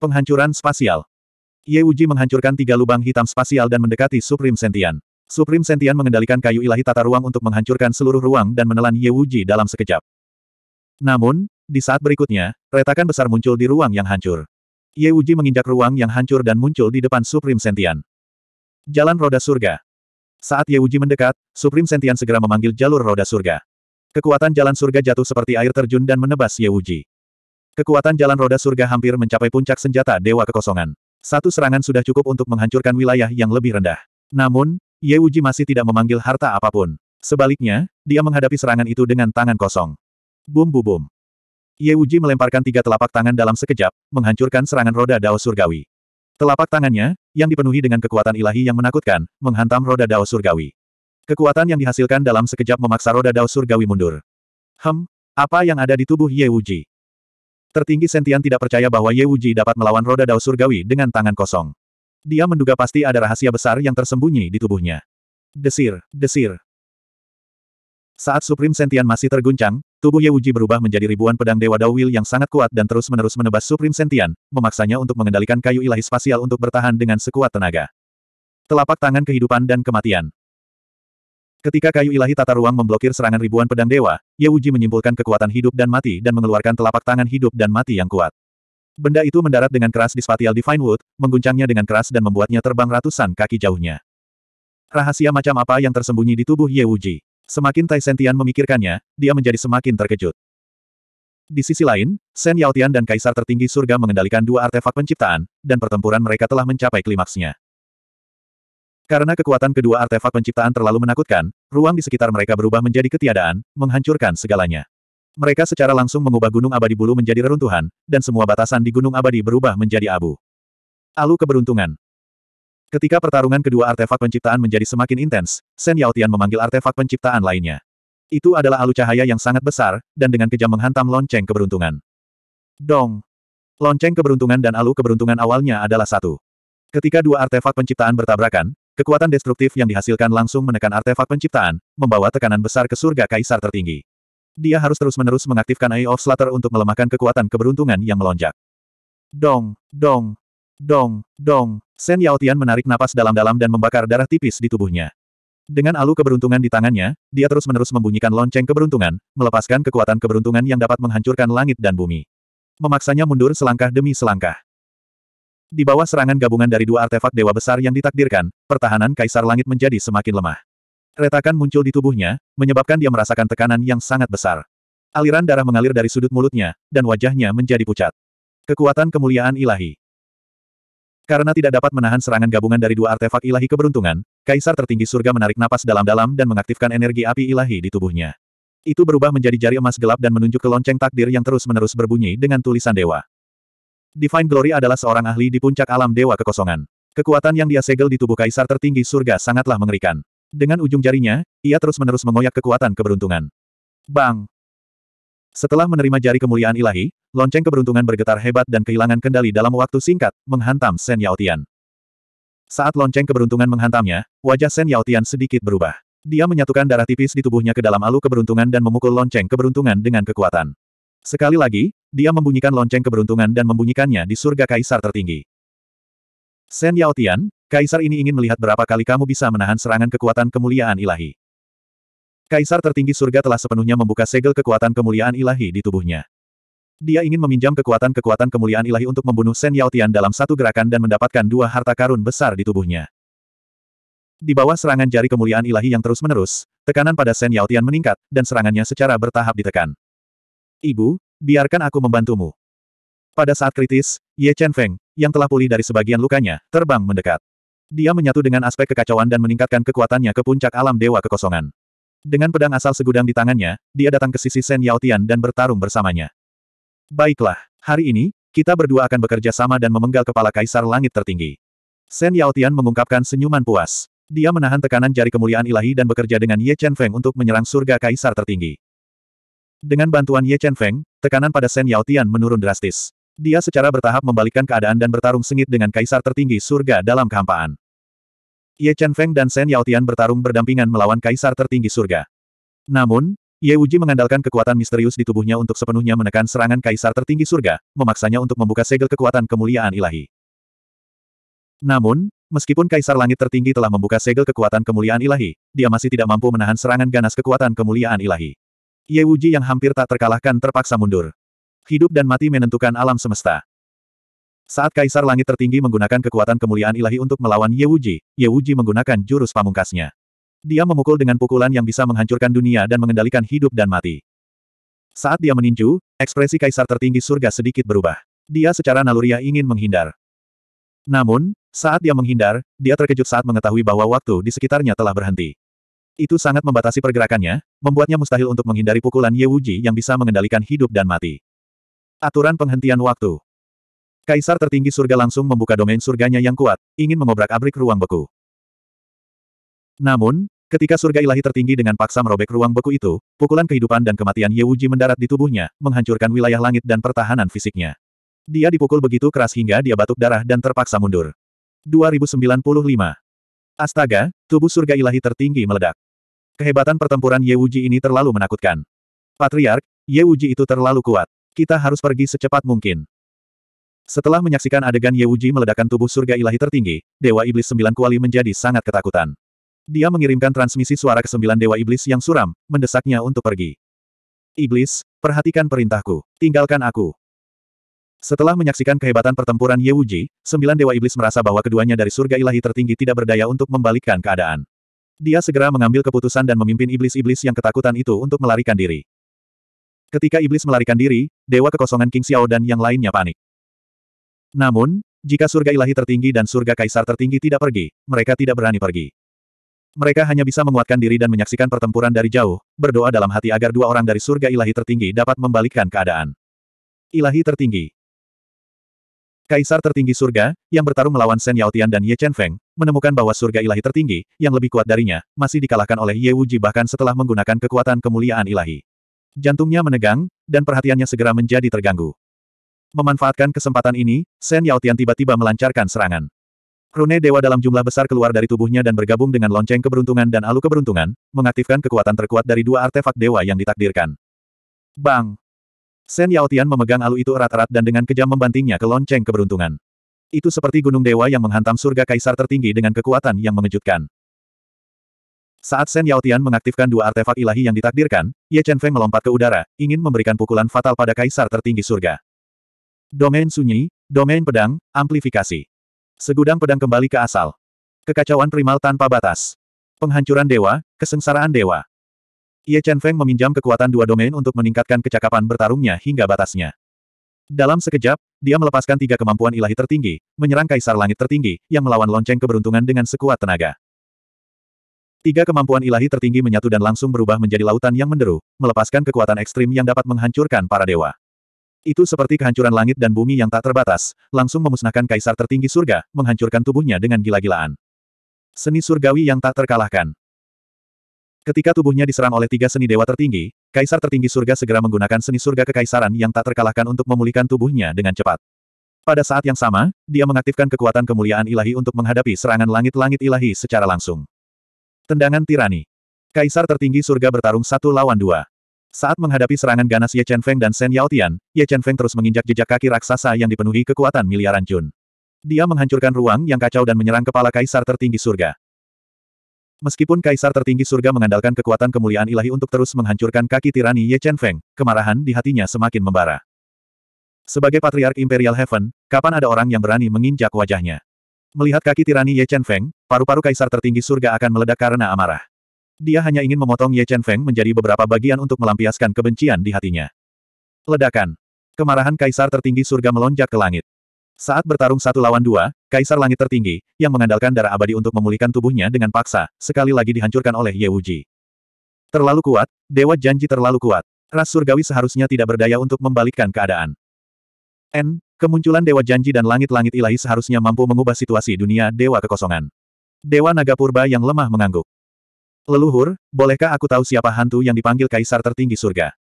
Penghancuran spasial. Ye Uji menghancurkan tiga lubang hitam spasial dan mendekati Supreme Sentian. Supreme Sentian mengendalikan kayu ilahi tata ruang untuk menghancurkan seluruh ruang dan menelan Ye Uji dalam sekejap. Namun, di saat berikutnya, retakan besar muncul di ruang yang hancur. Ye Uji menginjak ruang yang hancur dan muncul di depan Supreme Sentian. Jalan Roda Surga. Saat Ye Uji mendekat, Supreme Sentian segera memanggil jalur Roda Surga. Kekuatan jalan surga jatuh seperti air terjun dan menebas Ye Wuji. Kekuatan jalan roda surga hampir mencapai puncak senjata Dewa Kekosongan. Satu serangan sudah cukup untuk menghancurkan wilayah yang lebih rendah. Namun, Ye Wuji masih tidak memanggil harta apapun. Sebaliknya, dia menghadapi serangan itu dengan tangan kosong. Bum bum bum. Ye Wuji melemparkan tiga telapak tangan dalam sekejap, menghancurkan serangan roda Dao Surgawi. Telapak tangannya, yang dipenuhi dengan kekuatan ilahi yang menakutkan, menghantam roda Dao Surgawi. Kekuatan yang dihasilkan dalam sekejap memaksa roda dao surgawi mundur. Hem, apa yang ada di tubuh Ye Wuji? Tertinggi sentian tidak percaya bahwa Ye Wuji dapat melawan roda dao surgawi dengan tangan kosong. Dia menduga pasti ada rahasia besar yang tersembunyi di tubuhnya. Desir, desir. Saat Supreme Sentian masih terguncang, tubuh Ye Wuji berubah menjadi ribuan pedang Dewa Dao Dawil yang sangat kuat dan terus-menerus menebas Supreme Sentian, memaksanya untuk mengendalikan kayu ilahi spasial untuk bertahan dengan sekuat tenaga. Telapak tangan kehidupan dan kematian. Ketika kayu ilahi tata ruang memblokir serangan ribuan pedang dewa, Ye Wuji menyimpulkan kekuatan hidup dan mati dan mengeluarkan telapak tangan hidup dan mati yang kuat. Benda itu mendarat dengan keras di Spatial Divine Wood, mengguncangnya dengan keras dan membuatnya terbang ratusan kaki jauhnya. Rahasia macam apa yang tersembunyi di tubuh Ye Wuji? Semakin Tai Sentian memikirkannya, dia menjadi semakin terkejut. Di sisi lain, Shen Tian dan Kaisar tertinggi surga mengendalikan dua artefak penciptaan, dan pertempuran mereka telah mencapai klimaksnya. Karena kekuatan kedua artefak penciptaan terlalu menakutkan, ruang di sekitar mereka berubah menjadi ketiadaan, menghancurkan segalanya. Mereka secara langsung mengubah Gunung Abadi Bulu menjadi reruntuhan, dan semua batasan di Gunung Abadi berubah menjadi abu. Alu keberuntungan. Ketika pertarungan kedua artefak penciptaan menjadi semakin intens, Sen Yaotian memanggil artefak penciptaan lainnya. Itu adalah alu cahaya yang sangat besar, dan dengan kejam menghantam lonceng keberuntungan. Dong! Lonceng keberuntungan dan alu keberuntungan awalnya adalah satu. Ketika dua artefak penciptaan bertabrakan, Kekuatan destruktif yang dihasilkan langsung menekan artefak penciptaan, membawa tekanan besar ke surga kaisar tertinggi. Dia harus terus-menerus mengaktifkan Eye of Slater untuk melemahkan kekuatan keberuntungan yang melonjak. Dong, dong, dong, dong, Sen Tian menarik napas dalam-dalam dan membakar darah tipis di tubuhnya. Dengan alu keberuntungan di tangannya, dia terus-menerus membunyikan lonceng keberuntungan, melepaskan kekuatan keberuntungan yang dapat menghancurkan langit dan bumi. Memaksanya mundur selangkah demi selangkah. Di bawah serangan gabungan dari dua artefak dewa besar yang ditakdirkan, pertahanan Kaisar Langit menjadi semakin lemah. Retakan muncul di tubuhnya, menyebabkan dia merasakan tekanan yang sangat besar. Aliran darah mengalir dari sudut mulutnya, dan wajahnya menjadi pucat. Kekuatan kemuliaan ilahi. Karena tidak dapat menahan serangan gabungan dari dua artefak ilahi keberuntungan, Kaisar tertinggi surga menarik napas dalam-dalam dan mengaktifkan energi api ilahi di tubuhnya. Itu berubah menjadi jari emas gelap dan menunjuk ke lonceng takdir yang terus-menerus berbunyi dengan tulisan dewa. Divine Glory adalah seorang ahli di puncak alam dewa kekosongan. Kekuatan yang dia segel di tubuh kaisar tertinggi surga sangatlah mengerikan. Dengan ujung jarinya, ia terus-menerus mengoyak kekuatan keberuntungan. Bang! Setelah menerima jari kemuliaan ilahi, lonceng keberuntungan bergetar hebat dan kehilangan kendali dalam waktu singkat, menghantam Shen Yaotian. Saat lonceng keberuntungan menghantamnya, wajah Shen Yaotian sedikit berubah. Dia menyatukan darah tipis di tubuhnya ke dalam alu keberuntungan dan memukul lonceng keberuntungan dengan kekuatan. Sekali lagi, dia membunyikan lonceng keberuntungan dan membunyikannya di surga kaisar tertinggi. Sen Yao Tian, kaisar ini ingin melihat berapa kali kamu bisa menahan serangan kekuatan kemuliaan ilahi. Kaisar tertinggi surga telah sepenuhnya membuka segel kekuatan kemuliaan ilahi di tubuhnya. Dia ingin meminjam kekuatan-kekuatan kemuliaan ilahi untuk membunuh Sen Yao Tian dalam satu gerakan dan mendapatkan dua harta karun besar di tubuhnya. Di bawah serangan jari kemuliaan ilahi yang terus-menerus, tekanan pada Sen Yao Tian meningkat, dan serangannya secara bertahap ditekan. Ibu, biarkan aku membantumu. Pada saat kritis, Ye Chen Feng, yang telah pulih dari sebagian lukanya, terbang mendekat. Dia menyatu dengan aspek kekacauan dan meningkatkan kekuatannya ke puncak alam dewa kekosongan. Dengan pedang asal segudang di tangannya, dia datang ke sisi Shen Yao Tian dan bertarung bersamanya. Baiklah, hari ini, kita berdua akan bekerja sama dan memenggal kepala kaisar langit tertinggi. Shen Yao Tian mengungkapkan senyuman puas. Dia menahan tekanan jari kemuliaan ilahi dan bekerja dengan Ye Chen Feng untuk menyerang surga kaisar tertinggi. Dengan bantuan Ye Chen Feng, tekanan pada Shen Tian menurun drastis. Dia secara bertahap membalikkan keadaan dan bertarung sengit dengan kaisar tertinggi surga dalam kehampaan. Ye Chen Feng dan Shen Tian bertarung berdampingan melawan kaisar tertinggi surga. Namun, Ye Wuji mengandalkan kekuatan misterius di tubuhnya untuk sepenuhnya menekan serangan kaisar tertinggi surga, memaksanya untuk membuka segel kekuatan kemuliaan ilahi. Namun, Meskipun Kaisar Langit Tertinggi telah membuka segel kekuatan kemuliaan ilahi, dia masih tidak mampu menahan serangan ganas kekuatan kemuliaan ilahi. Ye Wuji yang hampir tak terkalahkan terpaksa mundur. Hidup dan mati menentukan alam semesta. Saat Kaisar Langit Tertinggi menggunakan kekuatan kemuliaan ilahi untuk melawan Ye Wuji, Ye Wuji menggunakan jurus pamungkasnya. Dia memukul dengan pukulan yang bisa menghancurkan dunia dan mengendalikan hidup dan mati. Saat dia meninju, ekspresi Kaisar Tertinggi surga sedikit berubah. Dia secara naluriah ingin menghindar. Namun, saat dia menghindar, dia terkejut saat mengetahui bahwa waktu di sekitarnya telah berhenti. Itu sangat membatasi pergerakannya, membuatnya mustahil untuk menghindari pukulan Ye Wuji yang bisa mengendalikan hidup dan mati. Aturan penghentian waktu. Kaisar tertinggi surga langsung membuka domain surganya yang kuat, ingin mengobrak-abrik ruang beku. Namun, ketika surga ilahi tertinggi dengan paksa merobek ruang beku itu, pukulan kehidupan dan kematian Ye Wuji mendarat di tubuhnya, menghancurkan wilayah langit dan pertahanan fisiknya. Dia dipukul begitu keras hingga dia batuk darah dan terpaksa mundur. 2095. Astaga, tubuh surga ilahi tertinggi meledak. Kehebatan pertempuran Ye Wuji ini terlalu menakutkan. Patriark, Ye Wuji itu terlalu kuat. Kita harus pergi secepat mungkin. Setelah menyaksikan adegan Ye Wuji meledakkan tubuh surga ilahi tertinggi, Dewa Iblis Sembilan Kuali menjadi sangat ketakutan. Dia mengirimkan transmisi suara ke sembilan Dewa Iblis yang suram, mendesaknya untuk pergi. Iblis, perhatikan perintahku, tinggalkan aku. Setelah menyaksikan kehebatan pertempuran Ye Wuji, sembilan dewa iblis merasa bahwa keduanya dari surga ilahi tertinggi tidak berdaya untuk membalikkan keadaan. Dia segera mengambil keputusan dan memimpin iblis-iblis yang ketakutan itu untuk melarikan diri. Ketika iblis melarikan diri, dewa kekosongan King Xiao dan yang lainnya panik. Namun, jika surga ilahi tertinggi dan surga kaisar tertinggi tidak pergi, mereka tidak berani pergi. Mereka hanya bisa menguatkan diri dan menyaksikan pertempuran dari jauh, berdoa dalam hati agar dua orang dari surga ilahi tertinggi dapat membalikkan keadaan. Ilahi tertinggi, Kaisar tertinggi surga, yang bertarung melawan Shen Yaotian dan Ye Chen Feng, menemukan bahwa surga ilahi tertinggi, yang lebih kuat darinya, masih dikalahkan oleh Ye Wuji bahkan setelah menggunakan kekuatan kemuliaan ilahi. Jantungnya menegang, dan perhatiannya segera menjadi terganggu. Memanfaatkan kesempatan ini, Shen Yaotian tiba-tiba melancarkan serangan. Rune dewa dalam jumlah besar keluar dari tubuhnya dan bergabung dengan lonceng keberuntungan dan alu keberuntungan, mengaktifkan kekuatan terkuat dari dua artefak dewa yang ditakdirkan. Bang! Sen Yaotian memegang alu itu erat-erat dan dengan kejam membantingnya ke lonceng keberuntungan. Itu seperti gunung dewa yang menghantam surga kaisar tertinggi dengan kekuatan yang mengejutkan. Saat Sen Yaotian mengaktifkan dua artefak ilahi yang ditakdirkan, Ye Chen Feng melompat ke udara, ingin memberikan pukulan fatal pada kaisar tertinggi surga. Domain sunyi, domain pedang, amplifikasi. Segudang pedang kembali ke asal. Kekacauan primal tanpa batas. Penghancuran dewa, kesengsaraan dewa. Ye Chen Feng meminjam kekuatan dua domain untuk meningkatkan kecakapan bertarungnya hingga batasnya. Dalam sekejap, dia melepaskan tiga kemampuan ilahi tertinggi, menyerang Kaisar Langit Tertinggi, yang melawan lonceng keberuntungan dengan sekuat tenaga. Tiga kemampuan ilahi tertinggi menyatu dan langsung berubah menjadi lautan yang menderu, melepaskan kekuatan ekstrim yang dapat menghancurkan para dewa. Itu seperti kehancuran langit dan bumi yang tak terbatas, langsung memusnahkan kaisar tertinggi surga, menghancurkan tubuhnya dengan gila-gilaan. Seni surgawi yang tak terkalahkan. Ketika tubuhnya diserang oleh tiga seni dewa tertinggi, kaisar tertinggi surga segera menggunakan seni surga kekaisaran yang tak terkalahkan untuk memulihkan tubuhnya dengan cepat. Pada saat yang sama, dia mengaktifkan kekuatan kemuliaan ilahi untuk menghadapi serangan langit-langit ilahi secara langsung. Tendangan tirani. Kaisar tertinggi surga bertarung satu lawan dua. Saat menghadapi serangan ganas Ye Chen Feng dan Shen Yao Tian, Ye Chen Feng terus menginjak jejak kaki raksasa yang dipenuhi kekuatan miliaran Jun. Dia menghancurkan ruang yang kacau dan menyerang kepala kaisar tertinggi surga. Meskipun kaisar tertinggi surga mengandalkan kekuatan kemuliaan ilahi untuk terus menghancurkan kaki tirani Ye Chen Feng, kemarahan di hatinya semakin membara. Sebagai patriark Imperial Heaven, kapan ada orang yang berani menginjak wajahnya? Melihat kaki tirani Ye Chen Feng, paru-paru kaisar tertinggi surga akan meledak karena amarah. Dia hanya ingin memotong Ye Chen Feng menjadi beberapa bagian untuk melampiaskan kebencian di hatinya. Ledakan. Kemarahan kaisar tertinggi surga melonjak ke langit. Saat bertarung satu lawan dua, Kaisar Langit Tertinggi, yang mengandalkan darah abadi untuk memulihkan tubuhnya dengan paksa, sekali lagi dihancurkan oleh Ye Wuji. Terlalu kuat, Dewa Janji terlalu kuat. Ras surgawi seharusnya tidak berdaya untuk membalikkan keadaan. N. Kemunculan Dewa Janji dan Langit-Langit Ilahi seharusnya mampu mengubah situasi dunia Dewa Kekosongan. Dewa Naga Purba yang lemah mengangguk. Leluhur, bolehkah aku tahu siapa hantu yang dipanggil Kaisar Tertinggi Surga?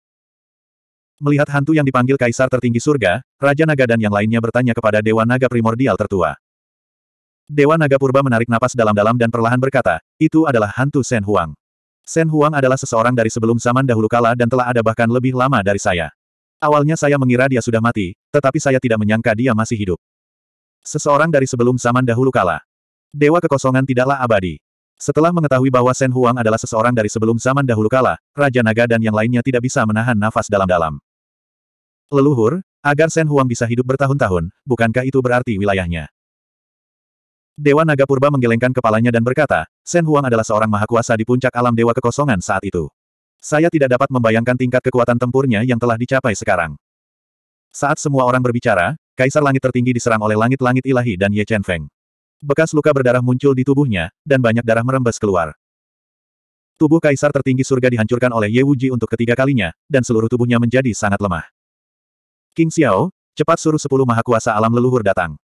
Melihat hantu yang dipanggil kaisar tertinggi surga, Raja Naga dan yang lainnya bertanya kepada Dewa Naga primordial tertua. Dewa Naga Purba menarik napas dalam-dalam dan perlahan berkata, itu adalah hantu Sen Huang. Sen Huang adalah seseorang dari sebelum zaman dahulu kala dan telah ada bahkan lebih lama dari saya. Awalnya saya mengira dia sudah mati, tetapi saya tidak menyangka dia masih hidup. Seseorang dari sebelum zaman dahulu kala. Dewa kekosongan tidaklah abadi. Setelah mengetahui bahwa Sen Huang adalah seseorang dari sebelum zaman dahulu kala, Raja Naga dan yang lainnya tidak bisa menahan nafas dalam-dalam. Leluhur, agar Sen Huang bisa hidup bertahun-tahun, bukankah itu berarti wilayahnya? Dewa Naga Purba menggelengkan kepalanya dan berkata, Sen Huang adalah seorang mahakuasa di puncak alam Dewa Kekosongan saat itu. Saya tidak dapat membayangkan tingkat kekuatan tempurnya yang telah dicapai sekarang. Saat semua orang berbicara, Kaisar Langit Tertinggi diserang oleh langit-langit ilahi dan Ye Chen Feng. Bekas luka berdarah muncul di tubuhnya, dan banyak darah merembes keluar. Tubuh Kaisar Tertinggi Surga dihancurkan oleh Ye Wuji untuk ketiga kalinya, dan seluruh tubuhnya menjadi sangat lemah. King Xiao, cepat suruh sepuluh mahakuasa alam leluhur datang.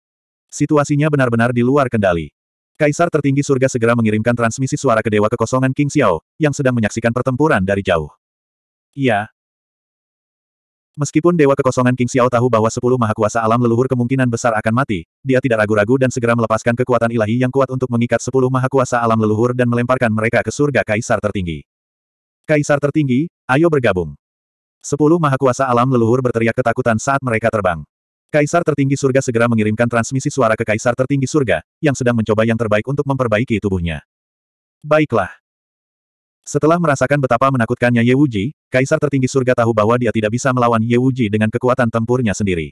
Situasinya benar-benar di luar kendali. Kaisar tertinggi surga segera mengirimkan transmisi suara ke Dewa Kekosongan King Xiao, yang sedang menyaksikan pertempuran dari jauh. Iya. Meskipun Dewa Kekosongan King Xiao tahu bahwa sepuluh mahakuasa alam leluhur kemungkinan besar akan mati, dia tidak ragu-ragu dan segera melepaskan kekuatan ilahi yang kuat untuk mengikat sepuluh mahakuasa alam leluhur dan melemparkan mereka ke surga Kaisar tertinggi. Kaisar tertinggi, ayo bergabung. Sepuluh mahakuasa alam leluhur berteriak ketakutan saat mereka terbang. Kaisar tertinggi surga segera mengirimkan transmisi suara ke kaisar tertinggi surga, yang sedang mencoba yang terbaik untuk memperbaiki tubuhnya. Baiklah. Setelah merasakan betapa menakutkannya Ye Wuji, kaisar tertinggi surga tahu bahwa dia tidak bisa melawan Ye Wuji dengan kekuatan tempurnya sendiri.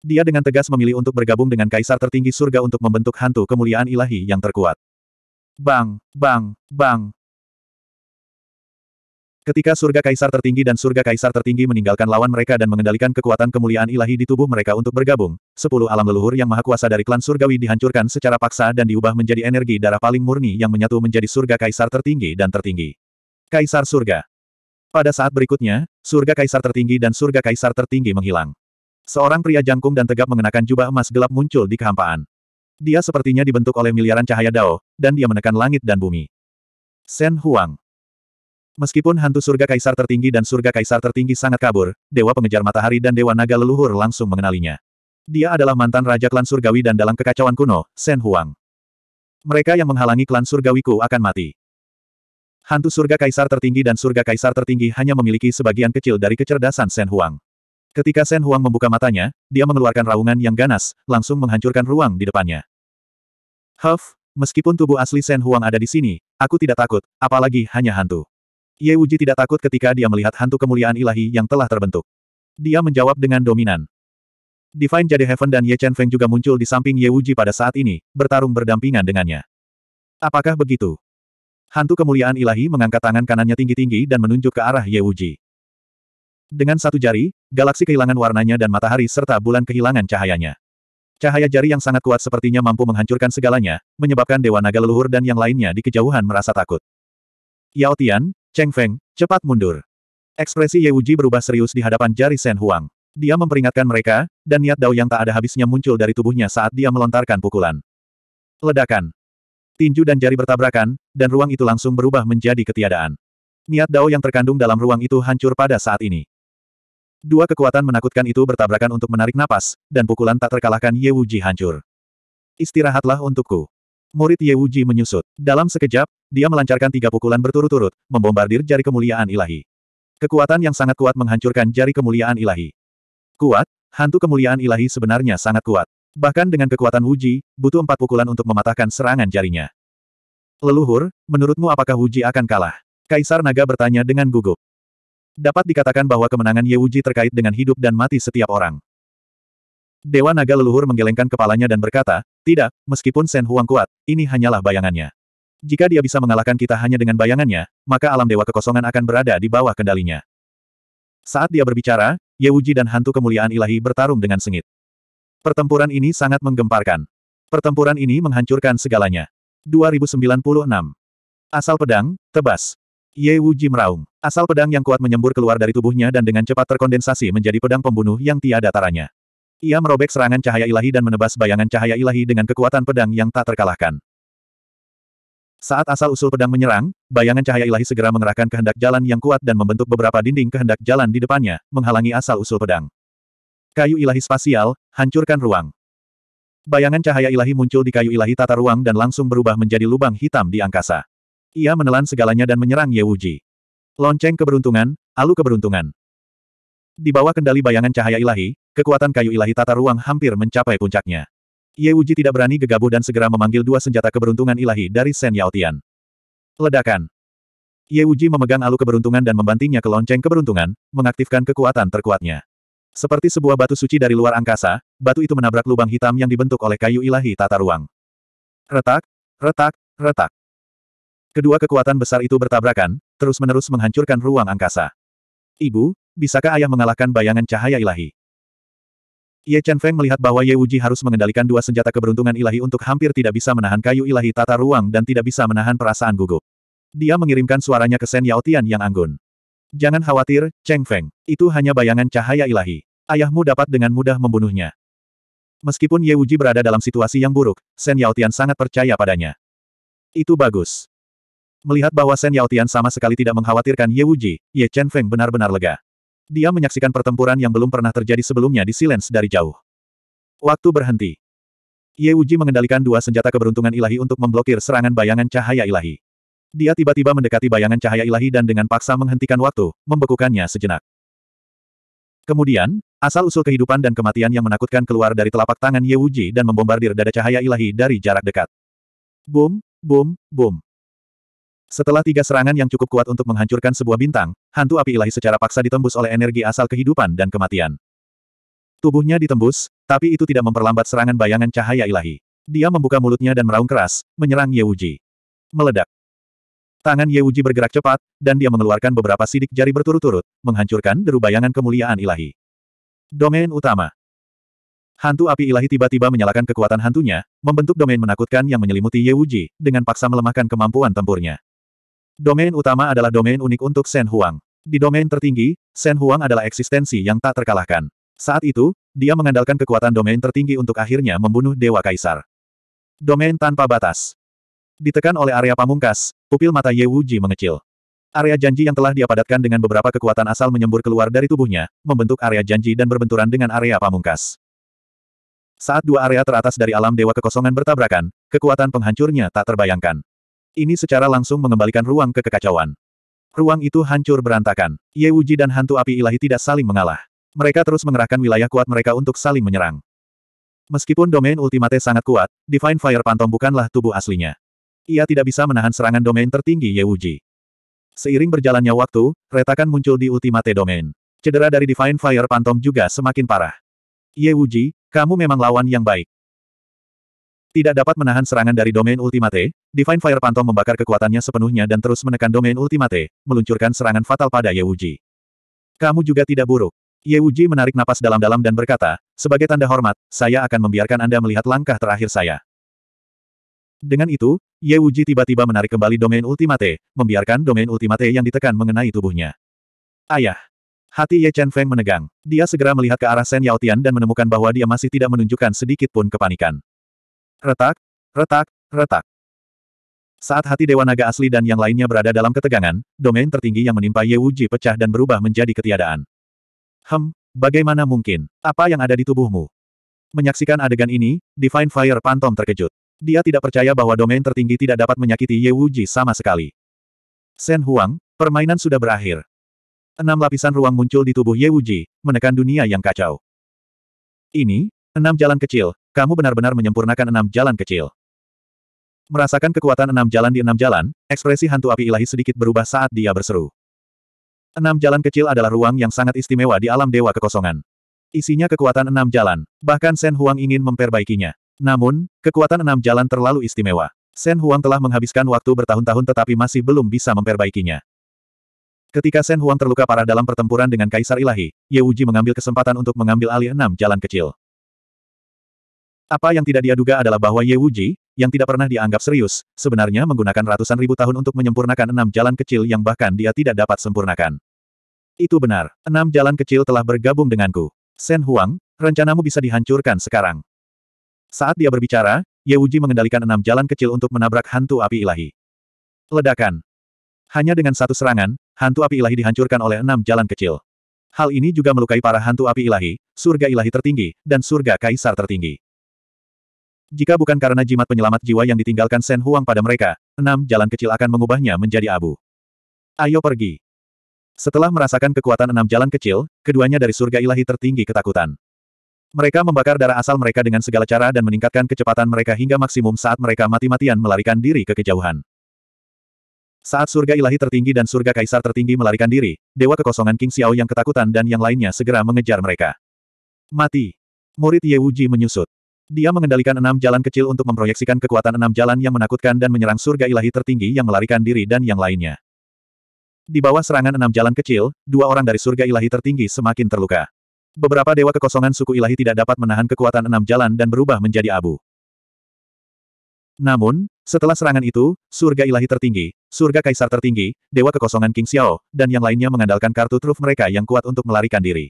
Dia dengan tegas memilih untuk bergabung dengan kaisar tertinggi surga untuk membentuk hantu kemuliaan ilahi yang terkuat. Bang, bang, bang, Ketika surga kaisar tertinggi dan surga kaisar tertinggi meninggalkan lawan mereka dan mengendalikan kekuatan kemuliaan ilahi di tubuh mereka untuk bergabung, sepuluh alam leluhur yang maha kuasa dari klan surgawi dihancurkan secara paksa dan diubah menjadi energi darah paling murni yang menyatu menjadi surga kaisar tertinggi dan tertinggi. Kaisar surga. Pada saat berikutnya, surga kaisar tertinggi dan surga kaisar tertinggi menghilang. Seorang pria jangkung dan tegap mengenakan jubah emas gelap muncul di kehampaan. Dia sepertinya dibentuk oleh miliaran cahaya Dao, dan dia menekan langit dan bumi. Sen Huang. Meskipun hantu surga kaisar tertinggi dan surga kaisar tertinggi sangat kabur, Dewa Pengejar Matahari dan Dewa Naga Leluhur langsung mengenalinya. Dia adalah mantan Raja Klan Surgawi dan dalam kekacauan kuno, Sen Huang. Mereka yang menghalangi klan surgawiku akan mati. Hantu surga kaisar tertinggi dan surga kaisar tertinggi hanya memiliki sebagian kecil dari kecerdasan Sen Huang. Ketika Sen Huang membuka matanya, dia mengeluarkan raungan yang ganas, langsung menghancurkan ruang di depannya. Huff, meskipun tubuh asli Sen Huang ada di sini, aku tidak takut, apalagi hanya hantu. Ye Wuji tidak takut ketika dia melihat hantu kemuliaan ilahi yang telah terbentuk. Dia menjawab dengan dominan. Divine Jade Heaven dan Ye Chen Feng juga muncul di samping Ye Wuji pada saat ini, bertarung berdampingan dengannya. Apakah begitu? Hantu kemuliaan ilahi mengangkat tangan kanannya tinggi-tinggi dan menunjuk ke arah Ye Wuji. Dengan satu jari, galaksi kehilangan warnanya dan matahari serta bulan kehilangan cahayanya. Cahaya jari yang sangat kuat sepertinya mampu menghancurkan segalanya, menyebabkan Dewa Naga Leluhur dan yang lainnya di kejauhan merasa takut. Yao Tian, Cheng Feng, cepat mundur. Ekspresi Ye Wuji berubah serius di hadapan jari Shen Huang. Dia memperingatkan mereka, dan niat Dao yang tak ada habisnya muncul dari tubuhnya saat dia melontarkan pukulan. Ledakan. Tinju dan jari bertabrakan, dan ruang itu langsung berubah menjadi ketiadaan. Niat Dao yang terkandung dalam ruang itu hancur pada saat ini. Dua kekuatan menakutkan itu bertabrakan untuk menarik napas, dan pukulan tak terkalahkan Ye Wuji hancur. Istirahatlah untukku. Murid Ye Wuji menyusut. Dalam sekejap, dia melancarkan tiga pukulan berturut-turut, membombardir jari kemuliaan ilahi. Kekuatan yang sangat kuat menghancurkan jari kemuliaan ilahi. Kuat, hantu kemuliaan ilahi sebenarnya sangat kuat. Bahkan dengan kekuatan Wuji, butuh empat pukulan untuk mematahkan serangan jarinya. Leluhur, menurutmu apakah Wuji akan kalah? Kaisar Naga bertanya dengan gugup. Dapat dikatakan bahwa kemenangan Ye Wuji terkait dengan hidup dan mati setiap orang. Dewa Naga Leluhur menggelengkan kepalanya dan berkata, tidak, meskipun Sen Huang kuat, ini hanyalah bayangannya. Jika dia bisa mengalahkan kita hanya dengan bayangannya, maka alam Dewa Kekosongan akan berada di bawah kendalinya. Saat dia berbicara, Ye Wuji dan hantu kemuliaan ilahi bertarung dengan sengit. Pertempuran ini sangat menggemparkan. Pertempuran ini menghancurkan segalanya. 2096. Asal pedang, tebas. Ye Wuji meraung. Asal pedang yang kuat menyembur keluar dari tubuhnya dan dengan cepat terkondensasi menjadi pedang pembunuh yang tiada taranya. Ia merobek serangan cahaya ilahi dan menebas bayangan cahaya ilahi dengan kekuatan pedang yang tak terkalahkan. Saat asal-usul pedang menyerang, bayangan cahaya ilahi segera mengerahkan kehendak jalan yang kuat dan membentuk beberapa dinding kehendak jalan di depannya, menghalangi asal-usul pedang. Kayu ilahi spasial, hancurkan ruang. Bayangan cahaya ilahi muncul di kayu ilahi tata ruang dan langsung berubah menjadi lubang hitam di angkasa. Ia menelan segalanya dan menyerang Ye Wuji. Lonceng keberuntungan, alu keberuntungan. Di bawah kendali bayangan cahaya ilahi, kekuatan kayu ilahi tata ruang hampir mencapai puncaknya. Ye Wuji tidak berani gegabah dan segera memanggil dua senjata keberuntungan ilahi dari Sen Yao Tian. Ledakan. Ye Wuji memegang alu keberuntungan dan membantingnya ke lonceng keberuntungan, mengaktifkan kekuatan terkuatnya. Seperti sebuah batu suci dari luar angkasa, batu itu menabrak lubang hitam yang dibentuk oleh kayu ilahi tata ruang. Retak, retak, retak. Kedua kekuatan besar itu bertabrakan, terus-menerus menghancurkan ruang angkasa. Ibu, bisakah ayah mengalahkan bayangan cahaya ilahi? Ye Chen Feng melihat bahwa Ye Wuji harus mengendalikan dua senjata keberuntungan ilahi untuk hampir tidak bisa menahan kayu ilahi tata ruang dan tidak bisa menahan perasaan gugup. Dia mengirimkan suaranya ke Sen Yao Tian yang anggun. Jangan khawatir, Cheng Feng. Itu hanya bayangan cahaya ilahi. Ayahmu dapat dengan mudah membunuhnya. Meskipun Ye Wuji berada dalam situasi yang buruk, Sen Yao Tian sangat percaya padanya. Itu bagus. Melihat bahwa Shen Yaotian sama sekali tidak mengkhawatirkan Ye Wuji, Ye Chen Feng benar-benar lega. Dia menyaksikan pertempuran yang belum pernah terjadi sebelumnya di Silens dari jauh. Waktu berhenti. Ye Wuji mengendalikan dua senjata keberuntungan ilahi untuk memblokir serangan bayangan cahaya ilahi. Dia tiba-tiba mendekati bayangan cahaya ilahi dan dengan paksa menghentikan waktu, membekukannya sejenak. Kemudian, asal-usul kehidupan dan kematian yang menakutkan keluar dari telapak tangan Ye Wuji dan membombardir dada cahaya ilahi dari jarak dekat. Boom, boom, boom. Setelah tiga serangan yang cukup kuat untuk menghancurkan sebuah bintang, hantu api ilahi secara paksa ditembus oleh energi asal kehidupan dan kematian. Tubuhnya ditembus, tapi itu tidak memperlambat serangan bayangan cahaya ilahi. Dia membuka mulutnya dan meraung keras, menyerang Ye Wuji. Meledak. Tangan Ye Wuji bergerak cepat, dan dia mengeluarkan beberapa sidik jari berturut-turut, menghancurkan deru bayangan kemuliaan ilahi. Domain utama Hantu api ilahi tiba-tiba menyalakan kekuatan hantunya, membentuk domain menakutkan yang menyelimuti Ye Wuji, dengan paksa melemahkan kemampuan tempurnya. Domain utama adalah domain unik untuk Shen Huang. Di domain tertinggi, Shen Huang adalah eksistensi yang tak terkalahkan. Saat itu, dia mengandalkan kekuatan domain tertinggi untuk akhirnya membunuh Dewa Kaisar. Domain tanpa batas. Ditekan oleh area pamungkas, pupil mata Ye Wuji mengecil. Area janji yang telah dia padatkan dengan beberapa kekuatan asal menyembur keluar dari tubuhnya, membentuk area janji dan berbenturan dengan area pamungkas. Saat dua area teratas dari alam dewa kekosongan bertabrakan, kekuatan penghancurnya tak terbayangkan. Ini secara langsung mengembalikan ruang ke kekacauan. Ruang itu hancur berantakan. Ye Wuji dan hantu api ilahi tidak saling mengalah. Mereka terus mengerahkan wilayah kuat mereka untuk saling menyerang. Meskipun domain ultimate sangat kuat, Divine Fire Phantom bukanlah tubuh aslinya. Ia tidak bisa menahan serangan domain tertinggi Ye Wuji. Seiring berjalannya waktu, retakan muncul di ultimate domain. Cedera dari Divine Fire Phantom juga semakin parah. Ye Wuji, kamu memang lawan yang baik. Tidak dapat menahan serangan dari domain ultimate, Divine Fire Phantom membakar kekuatannya sepenuhnya dan terus menekan domain ultimate, meluncurkan serangan fatal pada Ye Wuji. Kamu juga tidak buruk. Ye Wuji menarik napas dalam-dalam dan berkata, sebagai tanda hormat, saya akan membiarkan Anda melihat langkah terakhir saya. Dengan itu, Ye Wuji tiba-tiba menarik kembali domain ultimate, membiarkan domain ultimate yang ditekan mengenai tubuhnya. Ayah! Hati Ye Chen Feng menegang. Dia segera melihat ke arah Shen Tian dan menemukan bahwa dia masih tidak menunjukkan sedikit pun kepanikan. Retak, retak, retak. Saat hati Dewa Naga asli dan yang lainnya berada dalam ketegangan, domain tertinggi yang menimpa Ye Wuji pecah dan berubah menjadi ketiadaan. Hem, bagaimana mungkin? Apa yang ada di tubuhmu? Menyaksikan adegan ini, Divine Fire Phantom terkejut. Dia tidak percaya bahwa domain tertinggi tidak dapat menyakiti Ye Wuji sama sekali. Sen Huang, permainan sudah berakhir. Enam lapisan ruang muncul di tubuh Ye Wuji, menekan dunia yang kacau. Ini, Enam jalan kecil, kamu benar-benar menyempurnakan enam jalan kecil. Merasakan kekuatan enam jalan di enam jalan, ekspresi hantu api ilahi sedikit berubah saat dia berseru. Enam jalan kecil adalah ruang yang sangat istimewa di alam dewa kekosongan. Isinya kekuatan enam jalan, bahkan Sen Huang ingin memperbaikinya. Namun, kekuatan enam jalan terlalu istimewa. Sen Huang telah menghabiskan waktu bertahun-tahun tetapi masih belum bisa memperbaikinya. Ketika Sen Huang terluka parah dalam pertempuran dengan Kaisar Ilahi, Ye Wuji mengambil kesempatan untuk mengambil alih enam jalan kecil. Apa yang tidak dia duga adalah bahwa Ye Wuji, yang tidak pernah dianggap serius, sebenarnya menggunakan ratusan ribu tahun untuk menyempurnakan enam jalan kecil yang bahkan dia tidak dapat sempurnakan. Itu benar, enam jalan kecil telah bergabung denganku. Sen Huang, rencanamu bisa dihancurkan sekarang. Saat dia berbicara, Ye Wuji mengendalikan enam jalan kecil untuk menabrak hantu api ilahi. Ledakan. Hanya dengan satu serangan, hantu api ilahi dihancurkan oleh enam jalan kecil. Hal ini juga melukai para hantu api ilahi, surga ilahi tertinggi, dan surga kaisar tertinggi. Jika bukan karena jimat penyelamat jiwa yang ditinggalkan Sen Huang pada mereka, enam jalan kecil akan mengubahnya menjadi abu. Ayo pergi. Setelah merasakan kekuatan enam jalan kecil, keduanya dari surga ilahi tertinggi ketakutan. Mereka membakar darah asal mereka dengan segala cara dan meningkatkan kecepatan mereka hingga maksimum saat mereka mati-matian melarikan diri ke kejauhan. Saat surga ilahi tertinggi dan surga kaisar tertinggi melarikan diri, dewa kekosongan King Xiao yang ketakutan dan yang lainnya segera mengejar mereka. Mati. Murid Ye Wuji menyusut. Dia mengendalikan enam jalan kecil untuk memproyeksikan kekuatan enam jalan yang menakutkan dan menyerang surga ilahi tertinggi yang melarikan diri dan yang lainnya. Di bawah serangan enam jalan kecil, dua orang dari surga ilahi tertinggi semakin terluka. Beberapa dewa kekosongan suku ilahi tidak dapat menahan kekuatan enam jalan dan berubah menjadi abu. Namun, setelah serangan itu, surga ilahi tertinggi, surga kaisar tertinggi, dewa kekosongan King Xiao, dan yang lainnya mengandalkan kartu truf mereka yang kuat untuk melarikan diri.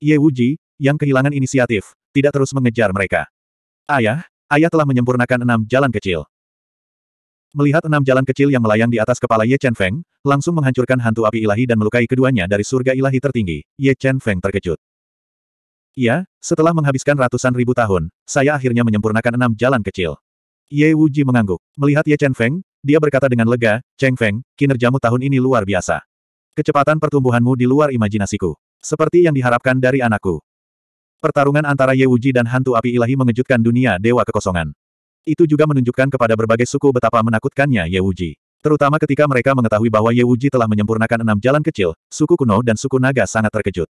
Ye Wuji, yang kehilangan inisiatif, tidak terus mengejar mereka. Ayah, ayah telah menyempurnakan enam jalan kecil. Melihat enam jalan kecil yang melayang di atas kepala Ye Chen Feng, langsung menghancurkan hantu api ilahi dan melukai keduanya dari surga ilahi tertinggi, Ye Chen Feng terkejut. Ya, setelah menghabiskan ratusan ribu tahun, saya akhirnya menyempurnakan enam jalan kecil. Ye Wuji mengangguk. Melihat Ye Chen Feng, dia berkata dengan lega, Cheng Feng, kinerjamu tahun ini luar biasa. Kecepatan pertumbuhanmu di luar imajinasiku. Seperti yang diharapkan dari anakku. Pertarungan antara Ye Wuji dan hantu api ilahi mengejutkan dunia dewa kekosongan. Itu juga menunjukkan kepada berbagai suku betapa menakutkannya Ye Wuji. Terutama ketika mereka mengetahui bahwa Ye Wuji telah menyempurnakan enam jalan kecil, suku kuno dan suku naga sangat terkejut.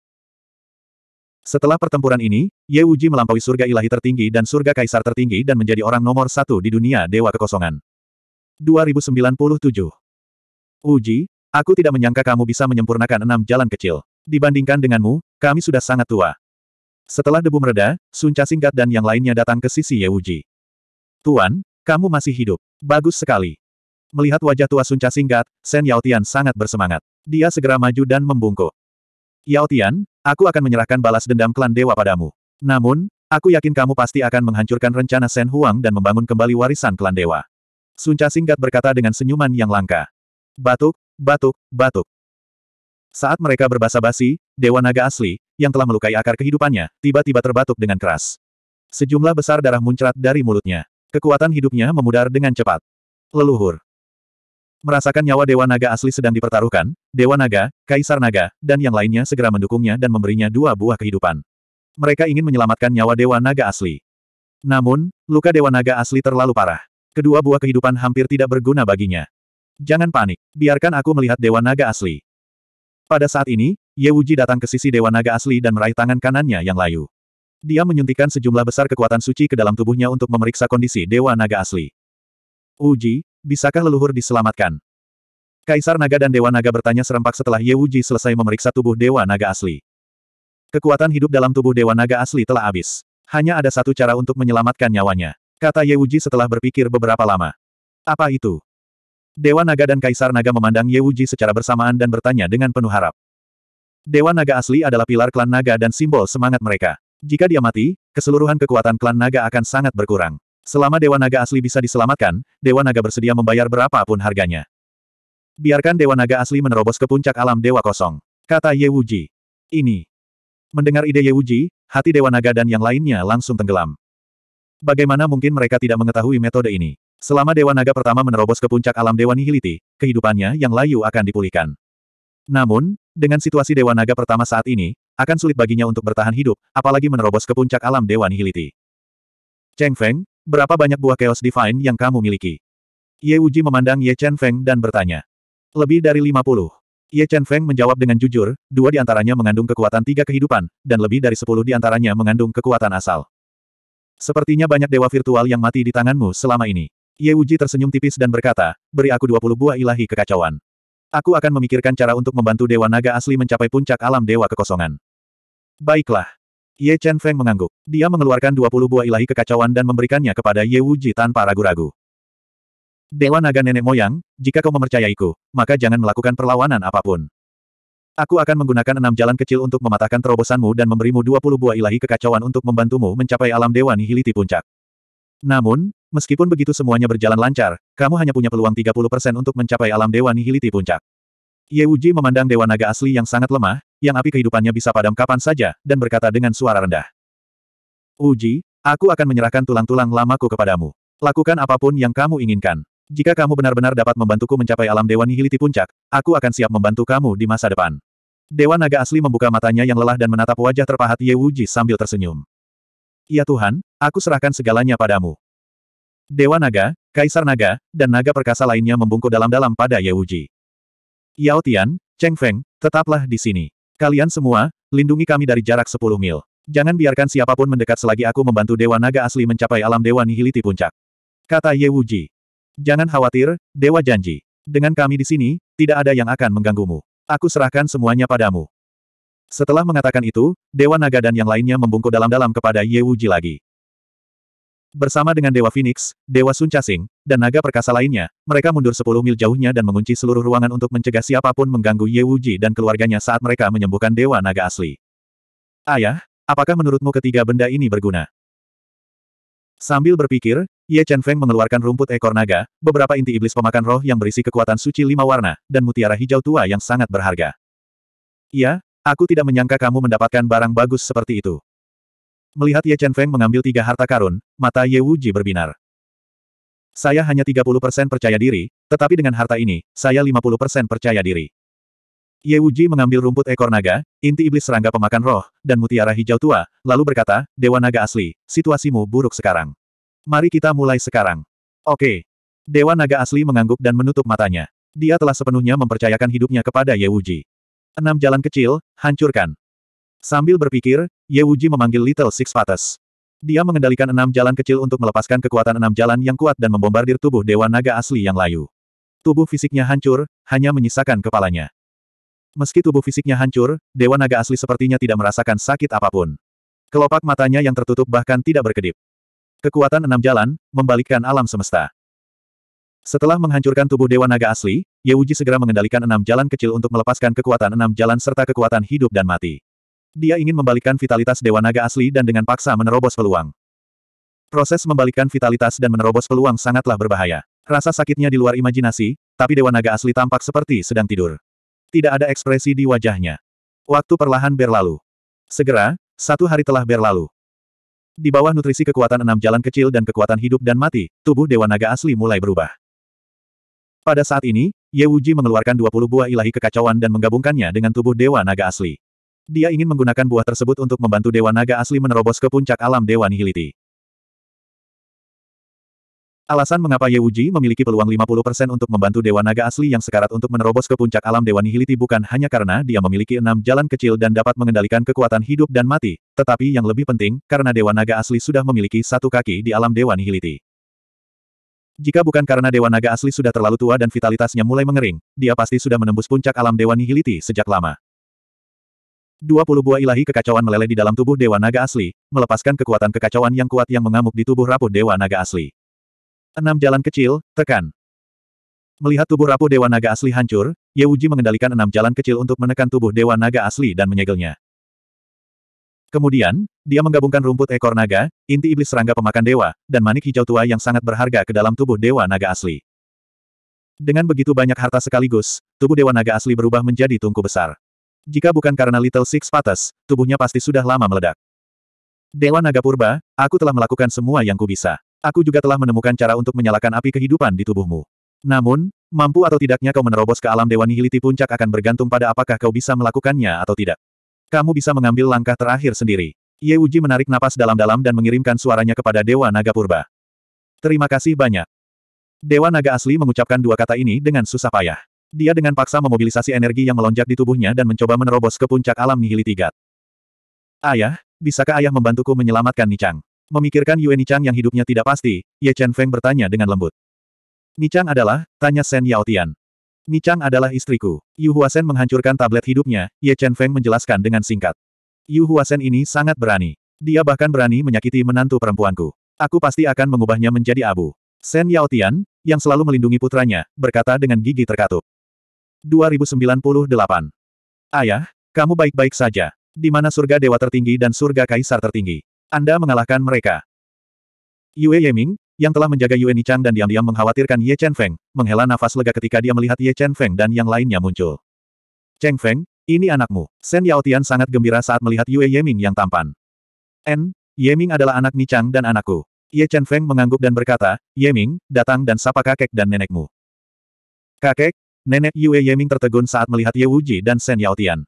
Setelah pertempuran ini, Ye Wuji melampaui surga ilahi tertinggi dan surga kaisar tertinggi dan menjadi orang nomor satu di dunia dewa kekosongan. 2097 Uji, aku tidak menyangka kamu bisa menyempurnakan enam jalan kecil. Dibandingkan denganmu, kami sudah sangat tua. Setelah debu mereda, Sunca singkat dan yang lainnya datang ke sisi Ye Yewuji. Tuan, kamu masih hidup. Bagus sekali. Melihat wajah tua Sunca singkat, Sen Yaotian sangat bersemangat. Dia segera maju dan membungkuk. Yaotian, aku akan menyerahkan balas dendam klan dewa padamu. Namun, aku yakin kamu pasti akan menghancurkan rencana Sen Huang dan membangun kembali warisan klan dewa. Sunca singkat berkata dengan senyuman yang langka. Batuk, batuk, batuk. Saat mereka berbasa-basi, Dewa Naga asli, yang telah melukai akar kehidupannya, tiba-tiba terbatuk dengan keras. Sejumlah besar darah muncrat dari mulutnya. Kekuatan hidupnya memudar dengan cepat. Leluhur. Merasakan nyawa Dewa Naga asli sedang dipertaruhkan, Dewa Naga, Kaisar Naga, dan yang lainnya segera mendukungnya dan memberinya dua buah kehidupan. Mereka ingin menyelamatkan nyawa Dewa Naga asli. Namun, luka Dewa Naga asli terlalu parah. Kedua buah kehidupan hampir tidak berguna baginya. Jangan panik, biarkan aku melihat Dewa Naga asli. Pada saat ini, Ye Wuji datang ke sisi Dewa Naga asli dan meraih tangan kanannya yang layu. Dia menyuntikkan sejumlah besar kekuatan suci ke dalam tubuhnya untuk memeriksa kondisi Dewa Naga asli. Uji, bisakah leluhur diselamatkan? Kaisar Naga dan Dewa Naga bertanya serempak setelah Ye Wuji selesai memeriksa tubuh Dewa Naga asli. Kekuatan hidup dalam tubuh Dewa Naga asli telah habis. Hanya ada satu cara untuk menyelamatkan nyawanya. Kata Ye Wuji setelah berpikir beberapa lama. Apa itu? Dewa Naga dan Kaisar Naga memandang Ye Wuji secara bersamaan dan bertanya dengan penuh harap. Dewa Naga asli adalah pilar klan Naga dan simbol semangat mereka. Jika dia mati, keseluruhan kekuatan klan Naga akan sangat berkurang. Selama Dewa Naga asli bisa diselamatkan, Dewa Naga bersedia membayar berapa pun harganya. Biarkan Dewa Naga asli menerobos ke puncak alam Dewa Kosong, kata Ye Wuji. Ini. Mendengar ide Ye Wuji, hati Dewa Naga dan yang lainnya langsung tenggelam. Bagaimana mungkin mereka tidak mengetahui metode ini? Selama Dewa Naga pertama menerobos ke puncak alam Dewa Nihiliti, kehidupannya yang layu akan dipulihkan. Namun, dengan situasi Dewa Naga pertama saat ini, akan sulit baginya untuk bertahan hidup, apalagi menerobos ke puncak alam Dewa Nihiliti. Cheng Feng, berapa banyak buah Chaos Divine yang kamu miliki? Ye Wuji memandang Ye Chen Feng dan bertanya. Lebih dari 50. Ye Chen Feng menjawab dengan jujur, dua di antaranya mengandung kekuatan tiga kehidupan, dan lebih dari sepuluh di antaranya mengandung kekuatan asal. Sepertinya banyak dewa virtual yang mati di tanganmu selama ini. Ye Wuji tersenyum tipis dan berkata, beri aku 20 buah ilahi kekacauan. Aku akan memikirkan cara untuk membantu Dewa Naga asli mencapai puncak alam Dewa Kekosongan. Baiklah. Ye Chen Feng mengangguk. Dia mengeluarkan 20 buah ilahi kekacauan dan memberikannya kepada Ye Wuji tanpa ragu-ragu. Dewa Naga Nenek Moyang, jika kau memercayaiku, maka jangan melakukan perlawanan apapun. Aku akan menggunakan enam jalan kecil untuk mematahkan terobosanmu dan memberimu 20 buah ilahi kekacauan untuk membantumu mencapai alam Dewa Nihiliti Puncak. Namun, meskipun begitu semuanya berjalan lancar, kamu hanya punya peluang 30% untuk mencapai alam Dewa Nihiliti Puncak. Ye Wuji memandang Dewa Naga asli yang sangat lemah, yang api kehidupannya bisa padam kapan saja, dan berkata dengan suara rendah. Uji, aku akan menyerahkan tulang-tulang lamaku kepadamu. Lakukan apapun yang kamu inginkan. Jika kamu benar-benar dapat membantuku mencapai alam Dewa Nihiliti Puncak, aku akan siap membantu kamu di masa depan. Dewa Naga asli membuka matanya yang lelah dan menatap wajah terpahat Ye Wuji sambil tersenyum. Ya Tuhan, aku serahkan segalanya padamu. Dewa Naga, Kaisar Naga, dan Naga Perkasa lainnya membungkuk dalam-dalam pada Ye Wuji. Yao Tian, Cheng Feng, tetaplah di sini. Kalian semua, lindungi kami dari jarak 10 mil. Jangan biarkan siapapun mendekat selagi aku membantu Dewa Naga asli mencapai alam Dewa Nihiliti Puncak. Kata Ye Wuji. Jangan khawatir, Dewa janji. Dengan kami di sini, tidak ada yang akan mengganggumu. Aku serahkan semuanya padamu. Setelah mengatakan itu, Dewa Naga dan yang lainnya membungkuk dalam-dalam kepada Ye Wuji lagi. Bersama dengan Dewa Phoenix, Dewa Chasing, dan naga perkasa lainnya, mereka mundur 10 mil jauhnya dan mengunci seluruh ruangan untuk mencegah siapapun mengganggu Ye Wuji dan keluarganya saat mereka menyembuhkan Dewa Naga asli. Ayah, apakah menurutmu ketiga benda ini berguna? Sambil berpikir, Ye Chen Feng mengeluarkan rumput ekor naga, beberapa inti iblis pemakan roh yang berisi kekuatan suci lima warna, dan mutiara hijau tua yang sangat berharga. Ia, Aku tidak menyangka kamu mendapatkan barang bagus seperti itu. Melihat Ye Chen Feng mengambil tiga harta karun, mata Ye Wu Ji berbinar. Saya hanya 30% percaya diri, tetapi dengan harta ini, saya 50% percaya diri. Ye Wu Ji mengambil rumput ekor naga, inti iblis serangga pemakan roh, dan mutiara hijau tua, lalu berkata, Dewa Naga Asli, situasimu buruk sekarang. Mari kita mulai sekarang. Oke. Dewa Naga Asli mengangguk dan menutup matanya. Dia telah sepenuhnya mempercayakan hidupnya kepada Ye Wu Ji. Enam jalan kecil, hancurkan. Sambil berpikir, Ye Wuji memanggil Little Six Patas. Dia mengendalikan enam jalan kecil untuk melepaskan kekuatan enam jalan yang kuat dan membombardir tubuh Dewa Naga asli yang layu. Tubuh fisiknya hancur, hanya menyisakan kepalanya. Meski tubuh fisiknya hancur, Dewa Naga asli sepertinya tidak merasakan sakit apapun. Kelopak matanya yang tertutup bahkan tidak berkedip. Kekuatan enam jalan, membalikkan alam semesta. Setelah menghancurkan tubuh Dewa Naga asli, Ye Wuji segera mengendalikan enam jalan kecil untuk melepaskan kekuatan enam jalan serta kekuatan hidup dan mati. Dia ingin membalikkan vitalitas Dewa Naga asli dan dengan paksa menerobos peluang. Proses membalikkan vitalitas dan menerobos peluang sangatlah berbahaya. Rasa sakitnya di luar imajinasi, tapi Dewa Naga asli tampak seperti sedang tidur. Tidak ada ekspresi di wajahnya. Waktu perlahan berlalu. Segera, satu hari telah berlalu. Di bawah nutrisi kekuatan enam jalan kecil dan kekuatan hidup dan mati, tubuh Dewa Naga asli mulai berubah. Pada saat ini, Ye Wuji mengeluarkan 20 buah ilahi kekacauan dan menggabungkannya dengan tubuh Dewa Naga asli. Dia ingin menggunakan buah tersebut untuk membantu Dewa Naga asli menerobos ke puncak alam Dewa Nihiliti. Alasan mengapa Ye Wuji memiliki peluang 50% untuk membantu Dewa Naga asli yang sekarat untuk menerobos ke puncak alam Dewa Nihiliti bukan hanya karena dia memiliki enam jalan kecil dan dapat mengendalikan kekuatan hidup dan mati, tetapi yang lebih penting, karena Dewa Naga asli sudah memiliki satu kaki di alam Dewa Nihiliti. Jika bukan karena Dewa Naga asli sudah terlalu tua dan vitalitasnya mulai mengering, dia pasti sudah menembus puncak alam Dewa Nihiliti sejak lama. Dua puluh buah ilahi kekacauan meleleh di dalam tubuh Dewa Naga asli, melepaskan kekuatan kekacauan yang kuat yang mengamuk di tubuh rapuh Dewa Naga asli. Enam jalan kecil, tekan. Melihat tubuh rapuh Dewa Naga asli hancur, Ye Wuji mengendalikan enam jalan kecil untuk menekan tubuh Dewa Naga asli dan menyegelnya. Kemudian, dia menggabungkan rumput ekor naga, inti iblis serangga pemakan dewa, dan manik hijau tua yang sangat berharga ke dalam tubuh dewa naga asli. Dengan begitu banyak harta sekaligus, tubuh dewa naga asli berubah menjadi tungku besar. Jika bukan karena Little Six Patas, tubuhnya pasti sudah lama meledak. Dewa Naga Purba, aku telah melakukan semua yang kubisa. Aku juga telah menemukan cara untuk menyalakan api kehidupan di tubuhmu. Namun, mampu atau tidaknya kau menerobos ke alam Dewa Nihiliti Puncak akan bergantung pada apakah kau bisa melakukannya atau tidak. Kamu bisa mengambil langkah terakhir sendiri. Ye Wuji menarik napas dalam-dalam dan mengirimkan suaranya kepada Dewa Naga Purba. Terima kasih banyak. Dewa Naga asli mengucapkan dua kata ini dengan susah payah. Dia dengan paksa memobilisasi energi yang melonjak di tubuhnya dan mencoba menerobos ke puncak alam nihili tigat. Ayah, bisakah ayah membantuku menyelamatkan Nichang? Memikirkan Yue Nichang yang hidupnya tidak pasti, Ye Chen Feng bertanya dengan lembut. Nichang adalah, tanya Shen Yao Tian. Nichang adalah istriku. Yu Huasen menghancurkan tablet hidupnya, Ye Chen Feng menjelaskan dengan singkat. Yu Huasen ini sangat berani. Dia bahkan berani menyakiti menantu perempuanku. Aku pasti akan mengubahnya menjadi abu. Shen Tian, yang selalu melindungi putranya, berkata dengan gigi terkatup. 2098. Ayah, kamu baik-baik saja. Di mana surga dewa tertinggi dan surga kaisar tertinggi? Anda mengalahkan mereka. Yue Yeming, yang telah menjaga Yue Nichang dan diam-diam mengkhawatirkan Ye Chen Feng, menghela nafas lega ketika dia melihat Ye Chen Feng dan yang lainnya muncul. Cheng Feng, ini anakmu. Sen Yao Tian sangat gembira saat melihat Yue Yeming yang tampan. N, Yeming adalah anak Nichang dan anakku. Ye Chen Feng mengangguk dan berkata, Yeming, datang dan sapa kakek dan nenekmu. Kakek, nenek Yue Yeming tertegun saat melihat Ye Wuji dan Sen Yao Tian.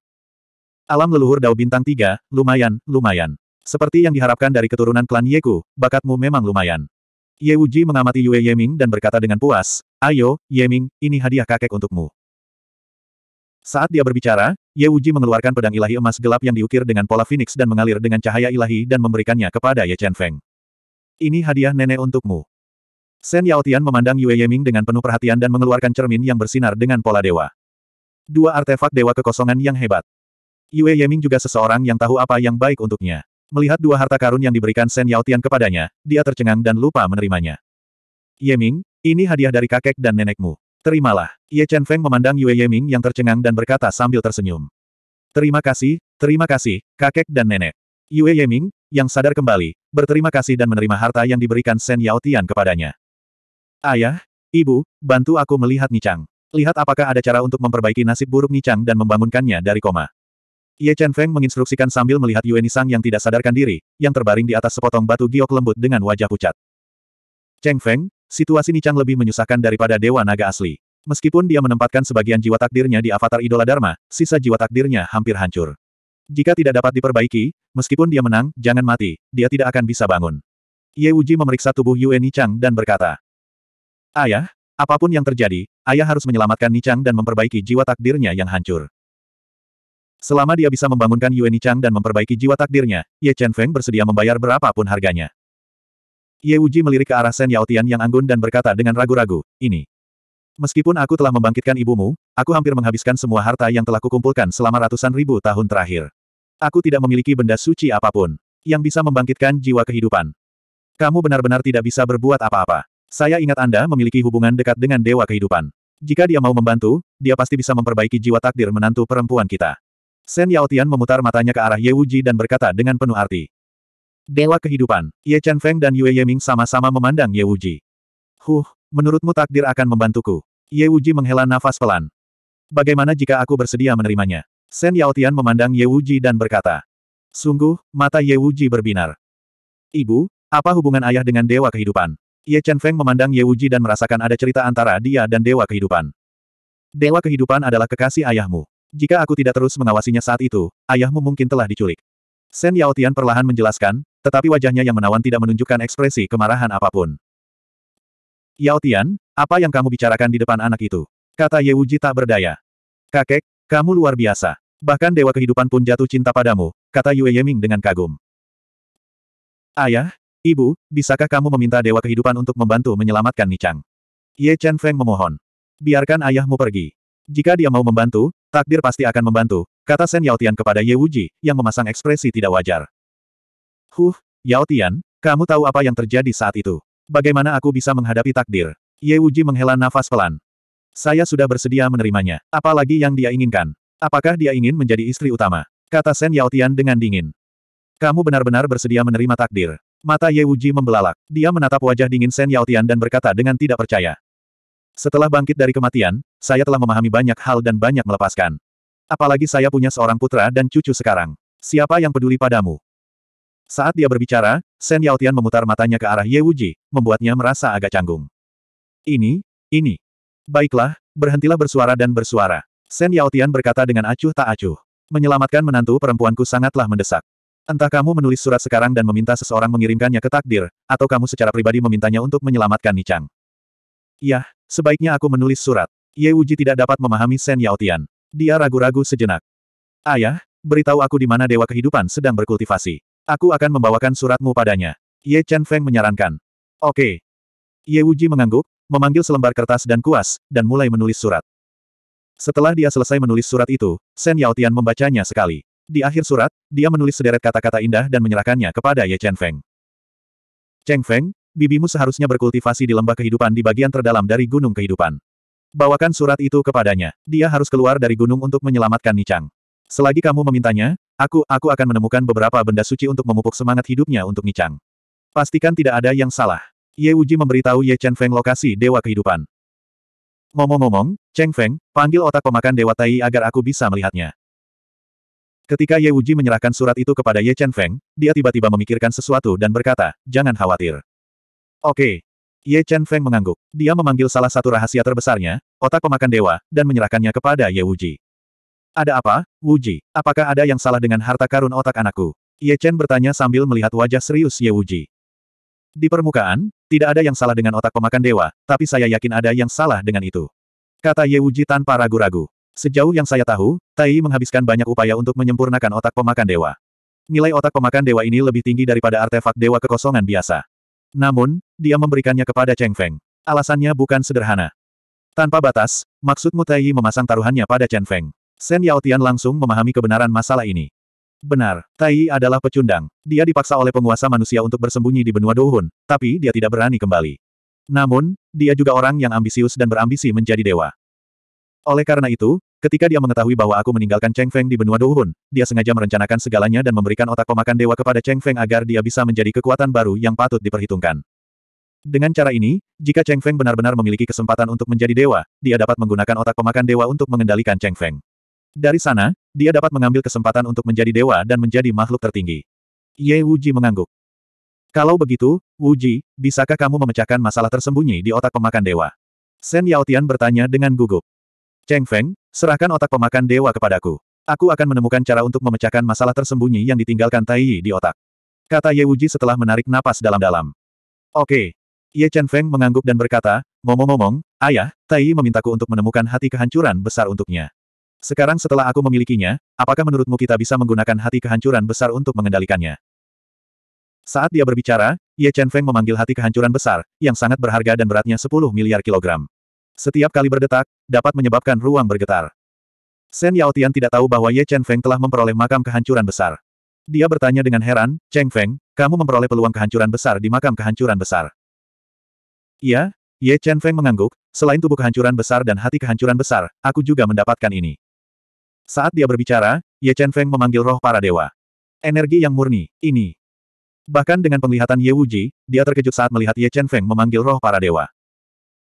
Alam leluhur Dao Bintang 3, lumayan, lumayan. Seperti yang diharapkan dari keturunan klan Yeku, bakatmu memang lumayan. Ye Wuji mengamati Yue Yeming dan berkata dengan puas, Ayo, Yeming, ini hadiah kakek untukmu. Saat dia berbicara, Ye Wuji mengeluarkan pedang ilahi emas gelap yang diukir dengan pola phoenix dan mengalir dengan cahaya ilahi dan memberikannya kepada Ye Chen Feng. Ini hadiah nenek untukmu. Sen Tian memandang Yue Yeming dengan penuh perhatian dan mengeluarkan cermin yang bersinar dengan pola dewa. Dua artefak dewa kekosongan yang hebat. Yue Yeming juga seseorang yang tahu apa yang baik untuknya. Melihat dua harta karun yang diberikan Shen Yaotian kepadanya, dia tercengang dan lupa menerimanya. Yeming, ini hadiah dari kakek dan nenekmu. Terimalah. Ye Chen Feng memandang Yue Yeming yang tercengang dan berkata sambil tersenyum. Terima kasih, terima kasih, kakek dan nenek. Yue Yeming, yang sadar kembali, berterima kasih dan menerima harta yang diberikan Shen Yaotian kepadanya. Ayah, ibu, bantu aku melihat Nichang. Lihat apakah ada cara untuk memperbaiki nasib buruk Nichang dan membangunkannya dari koma. Ye Chen Feng menginstruksikan sambil melihat Yue Nisang yang tidak sadarkan diri, yang terbaring di atas sepotong batu giok lembut dengan wajah pucat. Cheng Feng, situasi Nichang lebih menyusahkan daripada Dewa Naga asli. Meskipun dia menempatkan sebagian jiwa takdirnya di avatar idola Dharma, sisa jiwa takdirnya hampir hancur. Jika tidak dapat diperbaiki, meskipun dia menang, jangan mati, dia tidak akan bisa bangun. Ye Uji memeriksa tubuh Yue Nichang dan berkata, Ayah, apapun yang terjadi, ayah harus menyelamatkan Nichang dan memperbaiki jiwa takdirnya yang hancur. Selama dia bisa membangunkan Yueni Chang dan memperbaiki jiwa takdirnya, Ye Chen Feng bersedia membayar berapapun harganya. Ye Wuji melirik ke arah Shen Yaotian yang anggun dan berkata dengan ragu-ragu, ini. Meskipun aku telah membangkitkan ibumu, aku hampir menghabiskan semua harta yang telah kukumpulkan selama ratusan ribu tahun terakhir. Aku tidak memiliki benda suci apapun yang bisa membangkitkan jiwa kehidupan. Kamu benar-benar tidak bisa berbuat apa-apa. Saya ingat Anda memiliki hubungan dekat dengan dewa kehidupan. Jika dia mau membantu, dia pasti bisa memperbaiki jiwa takdir menantu perempuan kita. Shen Tian memutar matanya ke arah Ye Wuji dan berkata dengan penuh arti. Dewa kehidupan, Ye Chen Feng dan Yue Yeming sama-sama memandang Ye Wuji. Huh, menurutmu takdir akan membantuku? Ye Wuji menghela nafas pelan. Bagaimana jika aku bersedia menerimanya? Shen Tian memandang Ye Wuji dan berkata. Sungguh, mata Ye Wuji berbinar. Ibu, apa hubungan ayah dengan dewa kehidupan? Ye Chen Feng memandang Ye Wuji dan merasakan ada cerita antara dia dan dewa kehidupan. Dewa kehidupan adalah kekasih ayahmu. Jika aku tidak terus mengawasinya saat itu, ayahmu mungkin telah diculik. Sen Yaotian perlahan menjelaskan, tetapi wajahnya yang menawan tidak menunjukkan ekspresi kemarahan apapun. Yaotian, apa yang kamu bicarakan di depan anak itu? Kata Ye Wuji tak berdaya. Kakek, kamu luar biasa. Bahkan dewa kehidupan pun jatuh cinta padamu, kata Yue Yeming dengan kagum. Ayah, ibu, bisakah kamu meminta dewa kehidupan untuk membantu menyelamatkan Nichang? Ye Chen Feng memohon. Biarkan ayahmu pergi. Jika dia mau membantu, Takdir pasti akan membantu, kata Sen Yao Tian kepada Ye Wuji, yang memasang ekspresi tidak wajar. Huh, Tian, kamu tahu apa yang terjadi saat itu. Bagaimana aku bisa menghadapi takdir? Ye Wuji menghela nafas pelan. Saya sudah bersedia menerimanya. Apalagi yang dia inginkan. Apakah dia ingin menjadi istri utama? Kata Sen Yao Tian dengan dingin. Kamu benar-benar bersedia menerima takdir. Mata Ye Wuji membelalak. Dia menatap wajah dingin Sen Yao Tian dan berkata dengan tidak percaya. Setelah bangkit dari kematian, saya telah memahami banyak hal dan banyak melepaskan. Apalagi saya punya seorang putra dan cucu sekarang. Siapa yang peduli padamu? Saat dia berbicara, Shen Yaotian memutar matanya ke arah Ye Wuji, membuatnya merasa agak canggung. Ini, ini. Baiklah, berhentilah bersuara dan bersuara. Shen Yaotian berkata dengan acuh tak acuh. Menyelamatkan menantu perempuanku sangatlah mendesak. Entah kamu menulis surat sekarang dan meminta seseorang mengirimkannya ke takdir, atau kamu secara pribadi memintanya untuk menyelamatkan Nichang. Yah, Sebaiknya aku menulis surat. Ye Uji tidak dapat memahami Shen Yaotian. Dia ragu-ragu sejenak. Ayah, beritahu aku di mana Dewa Kehidupan sedang berkultivasi. Aku akan membawakan suratmu padanya. Ye Chen Feng menyarankan. Oke. Okay. Ye Uji mengangguk, memanggil selembar kertas dan kuas, dan mulai menulis surat. Setelah dia selesai menulis surat itu, Shen Yaotian membacanya sekali. Di akhir surat, dia menulis sederet kata-kata indah dan menyerahkannya kepada Ye Chen Feng. Cheng Feng, bibimu seharusnya berkultivasi di lembah kehidupan di bagian terdalam dari gunung kehidupan. Bawakan surat itu kepadanya. Dia harus keluar dari gunung untuk menyelamatkan Nichang. Selagi kamu memintanya, aku, aku akan menemukan beberapa benda suci untuk memupuk semangat hidupnya untuk Nichang. Pastikan tidak ada yang salah. Ye Uji memberitahu Ye Chen Feng lokasi Dewa Kehidupan. Ngomong-ngomong, Cheng Feng, panggil otak pemakan Dewa Tai agar aku bisa melihatnya. Ketika Ye Wuji menyerahkan surat itu kepada Ye Chen Feng, dia tiba-tiba memikirkan sesuatu dan berkata, jangan khawatir. Oke. Ye Chen Feng mengangguk. Dia memanggil salah satu rahasia terbesarnya, otak pemakan dewa, dan menyerahkannya kepada Ye Wuji. Ada apa, Wuji? Apakah ada yang salah dengan harta karun otak anakku? Ye Chen bertanya sambil melihat wajah serius Ye Wuji. Di permukaan, tidak ada yang salah dengan otak pemakan dewa, tapi saya yakin ada yang salah dengan itu. Kata Ye Wuji tanpa ragu-ragu. Sejauh yang saya tahu, Tai menghabiskan banyak upaya untuk menyempurnakan otak pemakan dewa. Nilai otak pemakan dewa ini lebih tinggi daripada artefak dewa kekosongan biasa. Namun, dia memberikannya kepada Cheng Feng. Alasannya bukan sederhana. Tanpa batas, maksud Mutayi memasang taruhannya pada Chen Feng. Shen Tian langsung memahami kebenaran masalah ini. Benar, Tai adalah pecundang. Dia dipaksa oleh penguasa manusia untuk bersembunyi di benua Dohun, tapi dia tidak berani kembali. Namun, dia juga orang yang ambisius dan berambisi menjadi dewa. Oleh karena itu, ketika dia mengetahui bahwa aku meninggalkan Cheng Feng di benua Dohun, dia sengaja merencanakan segalanya dan memberikan otak pemakan dewa kepada Cheng Feng agar dia bisa menjadi kekuatan baru yang patut diperhitungkan. Dengan cara ini, jika Cheng Feng benar-benar memiliki kesempatan untuk menjadi dewa, dia dapat menggunakan otak pemakan dewa untuk mengendalikan Cheng Feng. Dari sana, dia dapat mengambil kesempatan untuk menjadi dewa dan menjadi makhluk tertinggi. Ye Wuji mengangguk. Kalau begitu, Wuji, bisakah kamu memecahkan masalah tersembunyi di otak pemakan dewa? Sen Tian bertanya dengan gugup. Cheng Feng, serahkan otak pemakan dewa kepadaku. Aku akan menemukan cara untuk memecahkan masalah tersembunyi yang ditinggalkan Tai Yi di otak. Kata Ye Wuji setelah menarik napas dalam-dalam. Oke, Ye Chen Feng mengangguk dan berkata, ngomong-ngomong, ayah, Tai memintaku untuk menemukan hati kehancuran besar untuknya. Sekarang setelah aku memilikinya, apakah menurutmu kita bisa menggunakan hati kehancuran besar untuk mengendalikannya? Saat dia berbicara, Ye Chen Feng memanggil hati kehancuran besar, yang sangat berharga dan beratnya 10 miliar kilogram. Setiap kali berdetak, dapat menyebabkan ruang bergetar. Shen Tian tidak tahu bahwa Ye Chen Feng telah memperoleh makam kehancuran besar. Dia bertanya dengan heran, Cheng Feng, kamu memperoleh peluang kehancuran besar di makam kehancuran besar. Iya, Ye Chen Feng mengangguk, selain tubuh kehancuran besar dan hati kehancuran besar, aku juga mendapatkan ini. Saat dia berbicara, Ye Chen Feng memanggil roh para dewa. Energi yang murni, ini. Bahkan dengan penglihatan Ye Wuji, dia terkejut saat melihat Ye Chen Feng memanggil roh para dewa.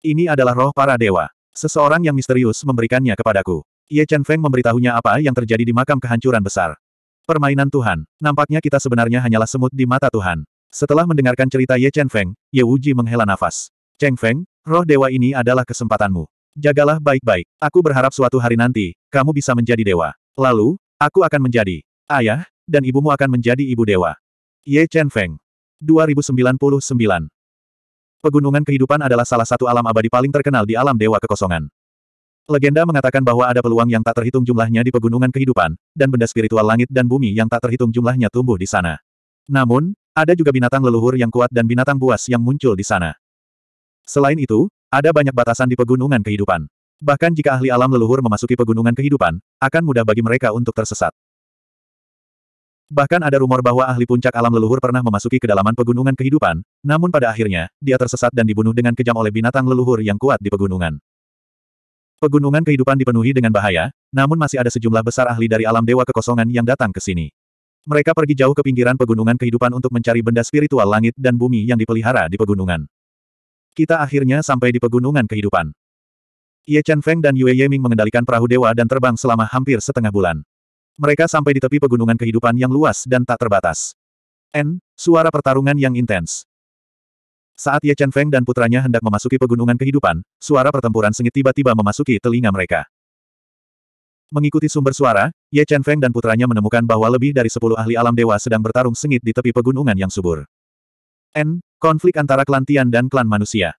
Ini adalah roh para dewa. Seseorang yang misterius memberikannya kepadaku. Ye Chen Feng memberitahunya apa yang terjadi di makam kehancuran besar. Permainan Tuhan. Nampaknya kita sebenarnya hanyalah semut di mata Tuhan. Setelah mendengarkan cerita Ye Chen Feng, Ye Wuji menghela nafas. Cheng Feng, roh dewa ini adalah kesempatanmu. Jagalah baik-baik. Aku berharap suatu hari nanti, kamu bisa menjadi dewa. Lalu, aku akan menjadi ayah, dan ibumu akan menjadi ibu dewa. Ye Chen Feng. 2099. Pegunungan kehidupan adalah salah satu alam abadi paling terkenal di alam dewa kekosongan. Legenda mengatakan bahwa ada peluang yang tak terhitung jumlahnya di pegunungan kehidupan, dan benda spiritual langit dan bumi yang tak terhitung jumlahnya tumbuh di sana. Namun, ada juga binatang leluhur yang kuat dan binatang buas yang muncul di sana. Selain itu, ada banyak batasan di pegunungan kehidupan. Bahkan jika ahli alam leluhur memasuki pegunungan kehidupan, akan mudah bagi mereka untuk tersesat. Bahkan ada rumor bahwa ahli puncak alam leluhur pernah memasuki kedalaman pegunungan kehidupan, namun pada akhirnya, dia tersesat dan dibunuh dengan kejam oleh binatang leluhur yang kuat di pegunungan. Pegunungan kehidupan dipenuhi dengan bahaya, namun masih ada sejumlah besar ahli dari alam dewa kekosongan yang datang ke sini. Mereka pergi jauh ke pinggiran pegunungan kehidupan untuk mencari benda spiritual langit dan bumi yang dipelihara di pegunungan. Kita akhirnya sampai di pegunungan kehidupan. Ye Chen Feng dan Yue Yeming mengendalikan perahu dewa dan terbang selama hampir setengah bulan. Mereka sampai di tepi pegunungan kehidupan yang luas dan tak terbatas. N, suara pertarungan yang intens. Saat Ye Chen Feng dan putranya hendak memasuki pegunungan kehidupan, suara pertempuran sengit tiba-tiba memasuki telinga mereka. Mengikuti sumber suara, Ye Chen Feng dan putranya menemukan bahwa lebih dari 10 ahli alam dewa sedang bertarung sengit di tepi pegunungan yang subur. N, Konflik antara klan Tian dan klan manusia.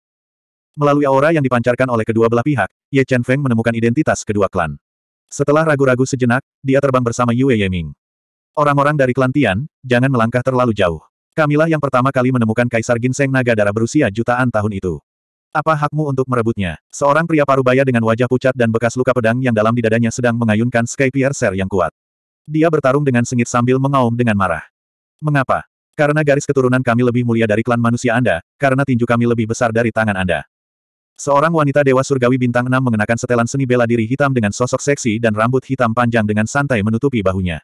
Melalui aura yang dipancarkan oleh kedua belah pihak, Ye Chen Feng menemukan identitas kedua klan. Setelah ragu-ragu sejenak, dia terbang bersama Yue Yeming. Orang-orang dari klan Tian, jangan melangkah terlalu jauh. Kamilah yang pertama kali menemukan Kaisar Ginseng Naga Darah berusia jutaan tahun itu. Apa hakmu untuk merebutnya? Seorang pria parubaya dengan wajah pucat dan bekas luka pedang yang dalam di dadanya sedang mengayunkan Sky Piercer yang kuat. Dia bertarung dengan sengit sambil mengaum dengan marah. Mengapa? Karena garis keturunan kami lebih mulia dari klan manusia Anda, karena tinju kami lebih besar dari tangan Anda. Seorang wanita dewa surgawi bintang enam mengenakan setelan seni bela diri hitam dengan sosok seksi dan rambut hitam panjang dengan santai menutupi bahunya.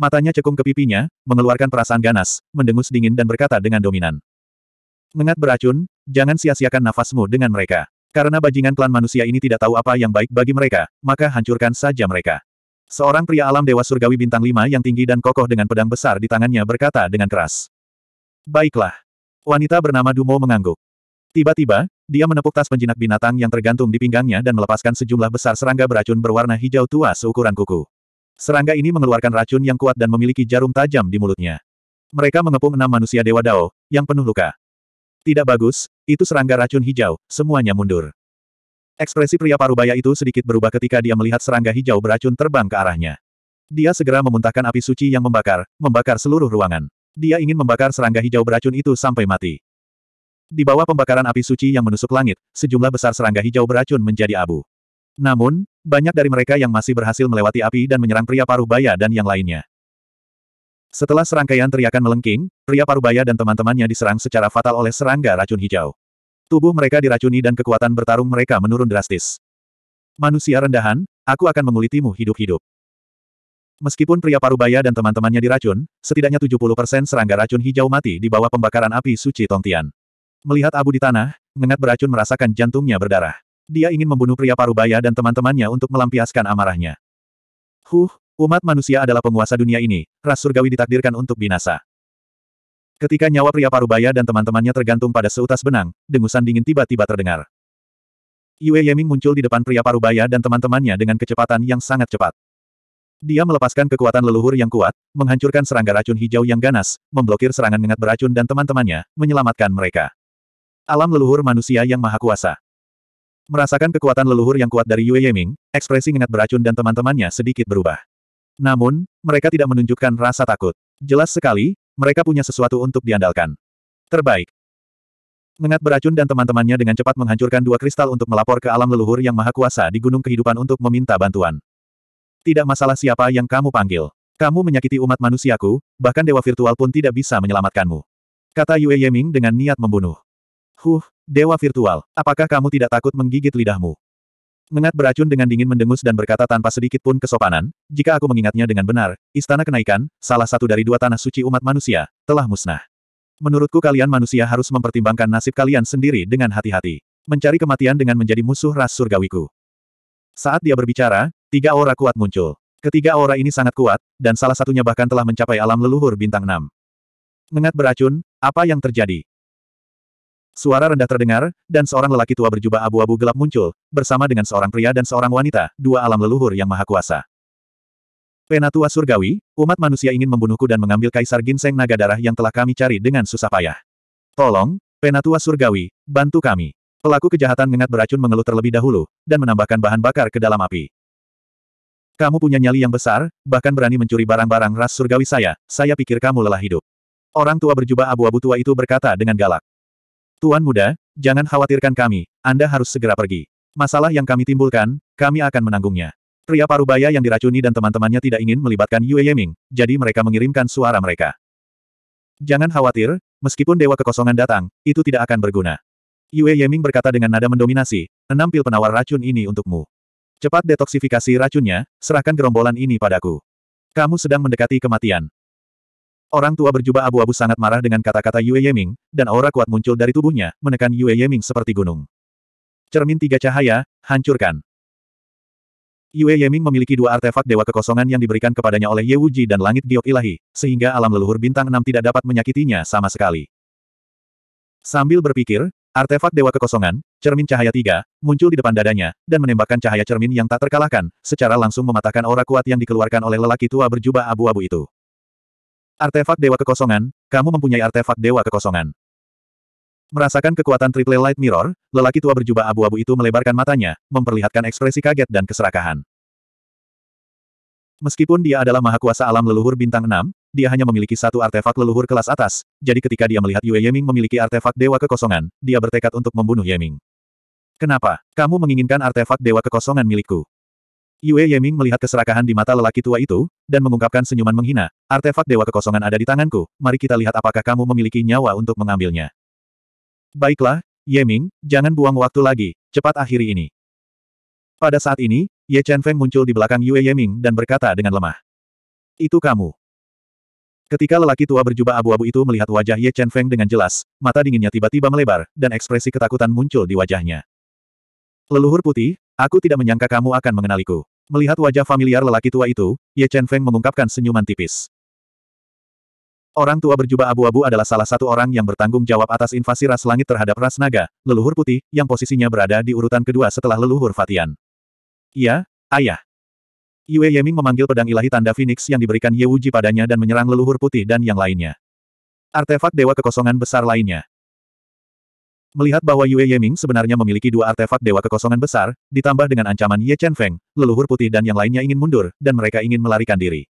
Matanya cekung ke pipinya, mengeluarkan perasaan ganas, mendengus dingin dan berkata dengan dominan. Mengat beracun, jangan sia-siakan nafasmu dengan mereka. Karena bajingan klan manusia ini tidak tahu apa yang baik bagi mereka, maka hancurkan saja mereka. Seorang pria alam dewa surgawi bintang lima yang tinggi dan kokoh dengan pedang besar di tangannya berkata dengan keras. Baiklah. Wanita bernama Dumo mengangguk. Tiba-tiba, dia menepuk tas penjinak binatang yang tergantung di pinggangnya dan melepaskan sejumlah besar serangga beracun berwarna hijau tua seukuran kuku. Serangga ini mengeluarkan racun yang kuat dan memiliki jarum tajam di mulutnya. Mereka mengepung enam manusia Dewa Dao, yang penuh luka. Tidak bagus, itu serangga racun hijau, semuanya mundur. Ekspresi pria parubaya itu sedikit berubah ketika dia melihat serangga hijau beracun terbang ke arahnya. Dia segera memuntahkan api suci yang membakar, membakar seluruh ruangan. Dia ingin membakar serangga hijau beracun itu sampai mati. Di bawah pembakaran api suci yang menusuk langit, sejumlah besar serangga hijau beracun menjadi abu. Namun, banyak dari mereka yang masih berhasil melewati api dan menyerang pria paruh baya dan yang lainnya. Setelah serangkaian teriakan melengking, pria paruh baya dan teman-temannya diserang secara fatal oleh serangga racun hijau. Tubuh mereka diracuni dan kekuatan bertarung mereka menurun drastis. Manusia rendahan, aku akan mengulitimu hidup-hidup. Meskipun pria parubaya dan teman-temannya diracun, setidaknya 70% serangga racun hijau mati di bawah pembakaran api suci Tongtian. Melihat abu di tanah, ngengat beracun merasakan jantungnya berdarah. Dia ingin membunuh pria parubaya dan teman-temannya untuk melampiaskan amarahnya. Huh, umat manusia adalah penguasa dunia ini, ras surgawi ditakdirkan untuk binasa. Ketika nyawa pria parubaya dan teman-temannya tergantung pada seutas benang, dengusan dingin tiba-tiba terdengar. Yue Yeming muncul di depan pria parubaya dan teman-temannya dengan kecepatan yang sangat cepat. Dia melepaskan kekuatan leluhur yang kuat, menghancurkan serangga racun hijau yang ganas, memblokir serangan nengat beracun dan teman-temannya, menyelamatkan mereka. Alam leluhur manusia yang maha kuasa. Merasakan kekuatan leluhur yang kuat dari Yue Yeming, ekspresi nengat beracun dan teman-temannya sedikit berubah. Namun, mereka tidak menunjukkan rasa takut. Jelas sekali, mereka punya sesuatu untuk diandalkan. Terbaik. Nengat beracun dan teman-temannya dengan cepat menghancurkan dua kristal untuk melapor ke alam leluhur yang maha kuasa di gunung kehidupan untuk meminta bantuan. Tidak masalah siapa yang kamu panggil. Kamu menyakiti umat manusiaku, bahkan dewa virtual pun tidak bisa menyelamatkanmu. Kata Yue Yeming dengan niat membunuh. Huh, dewa virtual, apakah kamu tidak takut menggigit lidahmu? Mengat beracun dengan dingin mendengus dan berkata tanpa sedikit pun kesopanan, jika aku mengingatnya dengan benar, Istana Kenaikan, salah satu dari dua tanah suci umat manusia, telah musnah. Menurutku kalian manusia harus mempertimbangkan nasib kalian sendiri dengan hati-hati. Mencari kematian dengan menjadi musuh ras surgawiku. Saat dia berbicara, Tiga aura kuat muncul. Ketiga aura ini sangat kuat, dan salah satunya bahkan telah mencapai alam leluhur bintang 6. Mengat beracun, apa yang terjadi? Suara rendah terdengar, dan seorang lelaki tua berjubah abu-abu gelap muncul, bersama dengan seorang pria dan seorang wanita, dua alam leluhur yang maha kuasa. Penatua surgawi, umat manusia ingin membunuhku dan mengambil kaisar ginseng naga darah yang telah kami cari dengan susah payah. Tolong, penatua surgawi, bantu kami. Pelaku kejahatan mengat beracun mengeluh terlebih dahulu, dan menambahkan bahan bakar ke dalam api. Kamu punya nyali yang besar, bahkan berani mencuri barang-barang ras surgawi saya, saya pikir kamu lelah hidup. Orang tua berjubah abu-abu tua itu berkata dengan galak. Tuan muda, jangan khawatirkan kami, Anda harus segera pergi. Masalah yang kami timbulkan, kami akan menanggungnya. Pria parubaya yang diracuni dan teman-temannya tidak ingin melibatkan Yue Yeming, jadi mereka mengirimkan suara mereka. Jangan khawatir, meskipun Dewa Kekosongan datang, itu tidak akan berguna. Yue Yeming berkata dengan nada mendominasi, enam pil penawar racun ini untukmu. Cepat detoksifikasi racunnya, serahkan gerombolan ini padaku. Kamu sedang mendekati kematian. Orang tua berjubah abu-abu sangat marah dengan kata-kata Yue Yeming, dan aura kuat muncul dari tubuhnya, menekan Yue Yeming seperti gunung. Cermin tiga cahaya, hancurkan. Yue Yeming memiliki dua artefak dewa kekosongan yang diberikan kepadanya oleh Ye Wuji dan langit giok ilahi, sehingga alam leluhur bintang enam tidak dapat menyakitinya sama sekali. Sambil berpikir, Artefak Dewa Kekosongan, cermin cahaya tiga, muncul di depan dadanya, dan menembakkan cahaya cermin yang tak terkalahkan, secara langsung mematahkan aura kuat yang dikeluarkan oleh lelaki tua berjubah abu-abu itu. Artefak Dewa Kekosongan, kamu mempunyai artefak Dewa Kekosongan. Merasakan kekuatan triple light mirror, lelaki tua berjubah abu-abu itu melebarkan matanya, memperlihatkan ekspresi kaget dan keserakahan. Meskipun dia adalah maha kuasa alam leluhur bintang 6, dia hanya memiliki satu artefak leluhur kelas atas, jadi ketika dia melihat Yue Yeming memiliki artefak dewa kekosongan, dia bertekad untuk membunuh Yeming. Kenapa? Kamu menginginkan artefak dewa kekosongan milikku? Yue Yeming melihat keserakahan di mata lelaki tua itu, dan mengungkapkan senyuman menghina, artefak dewa kekosongan ada di tanganku, mari kita lihat apakah kamu memiliki nyawa untuk mengambilnya. Baiklah, Yeming, jangan buang waktu lagi, cepat akhiri ini. Pada saat ini, Ye Chen Feng muncul di belakang Yue Yeming dan berkata dengan lemah. Itu kamu. Ketika lelaki tua berjubah abu-abu itu melihat wajah Ye Chen Feng dengan jelas, mata dinginnya tiba-tiba melebar, dan ekspresi ketakutan muncul di wajahnya. Leluhur putih, aku tidak menyangka kamu akan mengenaliku. Melihat wajah familiar lelaki tua itu, Ye Chen Feng mengungkapkan senyuman tipis. Orang tua berjubah abu-abu adalah salah satu orang yang bertanggung jawab atas invasi ras langit terhadap ras naga, leluhur putih, yang posisinya berada di urutan kedua setelah leluhur Fatian. Iya, ayah. Yue Yeming memanggil pedang ilahi tanda Phoenix yang diberikan Ye Wuji padanya dan menyerang leluhur putih dan yang lainnya. Artefak Dewa Kekosongan Besar lainnya. Melihat bahwa Yue Yeming sebenarnya memiliki dua artefak Dewa Kekosongan Besar, ditambah dengan ancaman Ye Chen Feng, leluhur putih dan yang lainnya ingin mundur, dan mereka ingin melarikan diri.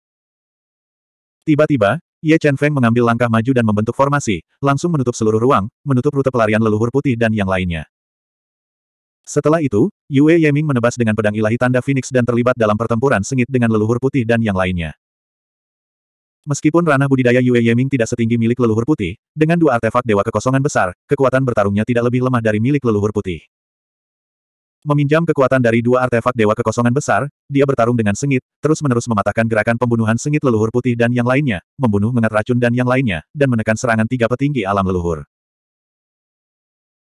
Tiba-tiba, Ye Chen Feng mengambil langkah maju dan membentuk formasi, langsung menutup seluruh ruang, menutup rute pelarian leluhur putih dan yang lainnya. Setelah itu, Yue Yeming menebas dengan pedang ilahi tanda Phoenix dan terlibat dalam pertempuran sengit dengan leluhur putih dan yang lainnya. Meskipun ranah budidaya Yue Yeming tidak setinggi milik leluhur putih, dengan dua artefak dewa kekosongan besar, kekuatan bertarungnya tidak lebih lemah dari milik leluhur putih. Meminjam kekuatan dari dua artefak dewa kekosongan besar, dia bertarung dengan sengit, terus-menerus mematahkan gerakan pembunuhan sengit leluhur putih dan yang lainnya, membunuh mengat racun dan yang lainnya, dan menekan serangan tiga petinggi alam leluhur.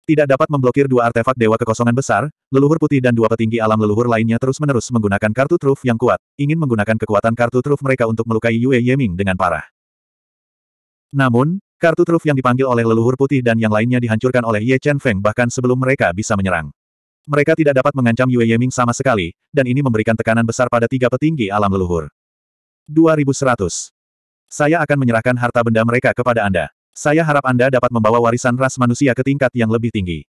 Tidak dapat memblokir dua artefak Dewa Kekosongan Besar, leluhur putih dan dua petinggi alam leluhur lainnya terus-menerus menggunakan kartu truf yang kuat, ingin menggunakan kekuatan kartu truf mereka untuk melukai Yue Yeming dengan parah. Namun, kartu truf yang dipanggil oleh leluhur putih dan yang lainnya dihancurkan oleh Ye Chen Feng bahkan sebelum mereka bisa menyerang. Mereka tidak dapat mengancam Yue Yeming sama sekali, dan ini memberikan tekanan besar pada tiga petinggi alam leluhur. 2100. Saya akan menyerahkan harta benda mereka kepada Anda. Saya harap Anda dapat membawa warisan ras manusia ke tingkat yang lebih tinggi.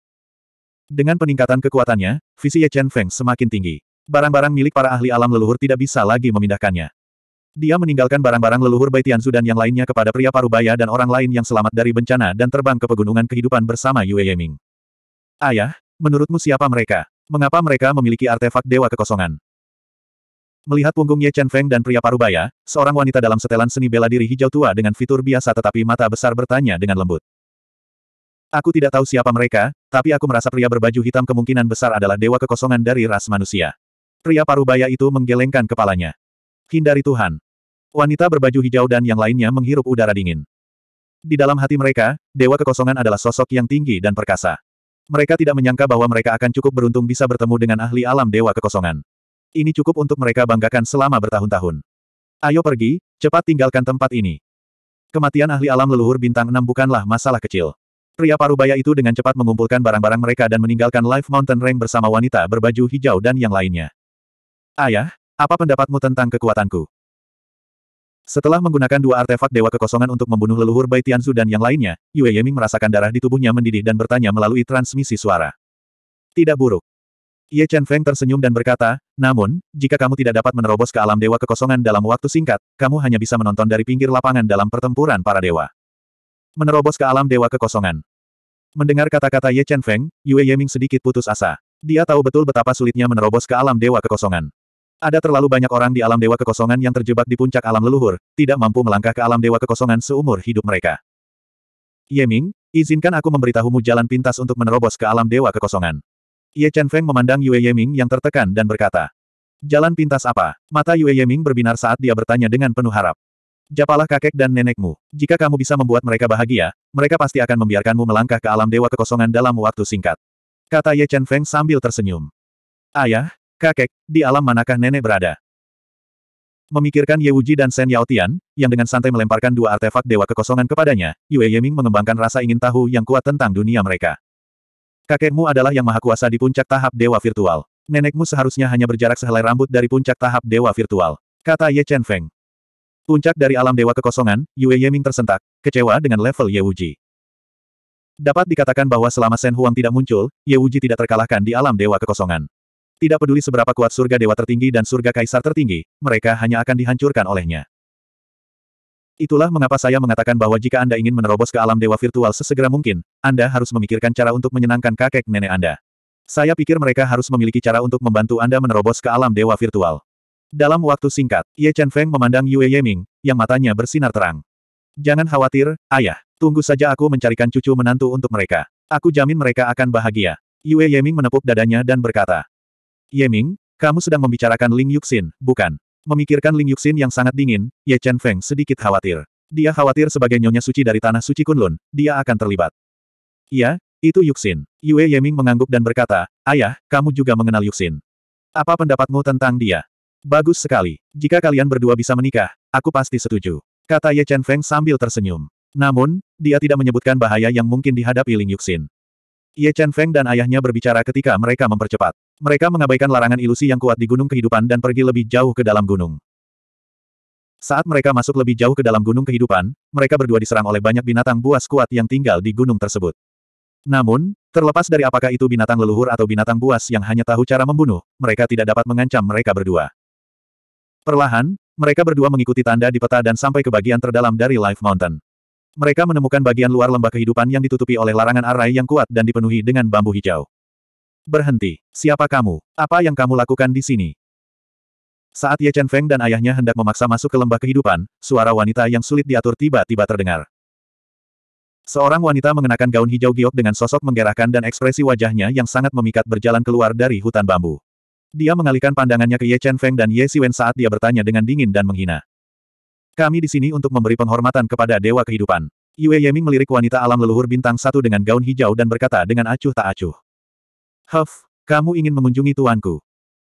Dengan peningkatan kekuatannya, visi Ye Chen Feng semakin tinggi. Barang-barang milik para ahli alam leluhur tidak bisa lagi memindahkannya. Dia meninggalkan barang-barang leluhur Bai Tianzu dan yang lainnya kepada pria parubaya dan orang lain yang selamat dari bencana dan terbang ke pegunungan kehidupan bersama Yue Yeming. Ayah, menurutmu siapa mereka? Mengapa mereka memiliki artefak dewa kekosongan? Melihat punggung Ye Chen Feng dan pria parubaya, seorang wanita dalam setelan seni bela diri hijau tua dengan fitur biasa tetapi mata besar bertanya dengan lembut. Aku tidak tahu siapa mereka, tapi aku merasa pria berbaju hitam kemungkinan besar adalah dewa kekosongan dari ras manusia. Pria parubaya itu menggelengkan kepalanya. Hindari Tuhan. Wanita berbaju hijau dan yang lainnya menghirup udara dingin. Di dalam hati mereka, dewa kekosongan adalah sosok yang tinggi dan perkasa. Mereka tidak menyangka bahwa mereka akan cukup beruntung bisa bertemu dengan ahli alam dewa kekosongan. Ini cukup untuk mereka banggakan selama bertahun-tahun. Ayo pergi, cepat tinggalkan tempat ini. Kematian ahli alam leluhur bintang 6 bukanlah masalah kecil. Pria parubaya itu dengan cepat mengumpulkan barang-barang mereka dan meninggalkan Live Mountain Rank bersama wanita berbaju hijau dan yang lainnya. Ayah, apa pendapatmu tentang kekuatanku? Setelah menggunakan dua artefak dewa kekosongan untuk membunuh leluhur Bai Tianzu dan yang lainnya, Yue Yeming merasakan darah di tubuhnya mendidih dan bertanya melalui transmisi suara. Tidak buruk. Ye Chen Feng tersenyum dan berkata, namun, jika kamu tidak dapat menerobos ke alam dewa kekosongan dalam waktu singkat, kamu hanya bisa menonton dari pinggir lapangan dalam pertempuran para dewa. Menerobos ke alam dewa kekosongan. Mendengar kata-kata Ye Chen Feng, Yue Yeming sedikit putus asa. Dia tahu betul betapa sulitnya menerobos ke alam dewa kekosongan. Ada terlalu banyak orang di alam dewa kekosongan yang terjebak di puncak alam leluhur, tidak mampu melangkah ke alam dewa kekosongan seumur hidup mereka. Yeming, izinkan aku memberitahumu jalan pintas untuk menerobos ke alam dewa kekosongan. Ye Chen Feng memandang Yue Yeming yang tertekan dan berkata. Jalan pintas apa? Mata Yue Yeming berbinar saat dia bertanya dengan penuh harap. Japalah kakek dan nenekmu. Jika kamu bisa membuat mereka bahagia, mereka pasti akan membiarkanmu melangkah ke alam dewa kekosongan dalam waktu singkat. Kata Ye Chen Feng sambil tersenyum. Ayah, kakek, di alam manakah nenek berada? Memikirkan Ye Wuji dan Shen Tian, yang dengan santai melemparkan dua artefak dewa kekosongan kepadanya, Yue Yeming mengembangkan rasa ingin tahu yang kuat tentang dunia mereka. Kakekmu adalah yang maha kuasa di puncak tahap dewa virtual. Nenekmu seharusnya hanya berjarak sehelai rambut dari puncak tahap dewa virtual. Kata Ye Chen Feng. Puncak dari alam dewa kekosongan, Yue Yeming tersentak, kecewa dengan level Ye Wuji. Dapat dikatakan bahwa selama Shen Huang tidak muncul, Ye Wuji tidak terkalahkan di alam dewa kekosongan. Tidak peduli seberapa kuat surga dewa tertinggi dan surga kaisar tertinggi, mereka hanya akan dihancurkan olehnya. Itulah mengapa saya mengatakan bahwa jika Anda ingin menerobos ke alam dewa virtual sesegera mungkin, Anda harus memikirkan cara untuk menyenangkan kakek nenek Anda. Saya pikir mereka harus memiliki cara untuk membantu Anda menerobos ke alam dewa virtual. Dalam waktu singkat, Ye Chen Feng memandang Yue Yeming, yang matanya bersinar terang. Jangan khawatir, ayah. Tunggu saja aku mencarikan cucu menantu untuk mereka. Aku jamin mereka akan bahagia. Yue Yeming menepuk dadanya dan berkata. Yeming, kamu sedang membicarakan Ling Yuxin, bukan? Memikirkan Ling Yuxin yang sangat dingin, Ye Chen Feng sedikit khawatir. Dia khawatir sebagai nyonya suci dari tanah suci Kunlun, dia akan terlibat. Ya, itu Yuxin. Yue Yeming mengangguk dan berkata, Ayah, kamu juga mengenal Yuxin. Apa pendapatmu tentang dia? Bagus sekali. Jika kalian berdua bisa menikah, aku pasti setuju. Kata Ye Chen Feng sambil tersenyum. Namun, dia tidak menyebutkan bahaya yang mungkin dihadapi Ling Yuxin. Ye Chen Feng dan ayahnya berbicara ketika mereka mempercepat. Mereka mengabaikan larangan ilusi yang kuat di gunung kehidupan dan pergi lebih jauh ke dalam gunung. Saat mereka masuk lebih jauh ke dalam gunung kehidupan, mereka berdua diserang oleh banyak binatang buas kuat yang tinggal di gunung tersebut. Namun, terlepas dari apakah itu binatang leluhur atau binatang buas yang hanya tahu cara membunuh, mereka tidak dapat mengancam mereka berdua. Perlahan, mereka berdua mengikuti tanda di peta dan sampai ke bagian terdalam dari Life Mountain. Mereka menemukan bagian luar lembah kehidupan yang ditutupi oleh larangan arai yang kuat dan dipenuhi dengan bambu hijau. Berhenti. Siapa kamu? Apa yang kamu lakukan di sini? Saat Ye Chen Feng dan ayahnya hendak memaksa masuk ke lembah kehidupan, suara wanita yang sulit diatur tiba-tiba terdengar. Seorang wanita mengenakan gaun hijau giok dengan sosok menggerakkan dan ekspresi wajahnya yang sangat memikat berjalan keluar dari hutan bambu. Dia mengalihkan pandangannya ke Ye Chen Feng dan Ye Siwen saat dia bertanya dengan dingin dan menghina. Kami di sini untuk memberi penghormatan kepada Dewa Kehidupan. Yue Yeming melirik wanita alam leluhur bintang satu dengan gaun hijau dan berkata dengan acuh tak acuh. Huff, kamu ingin mengunjungi tuanku.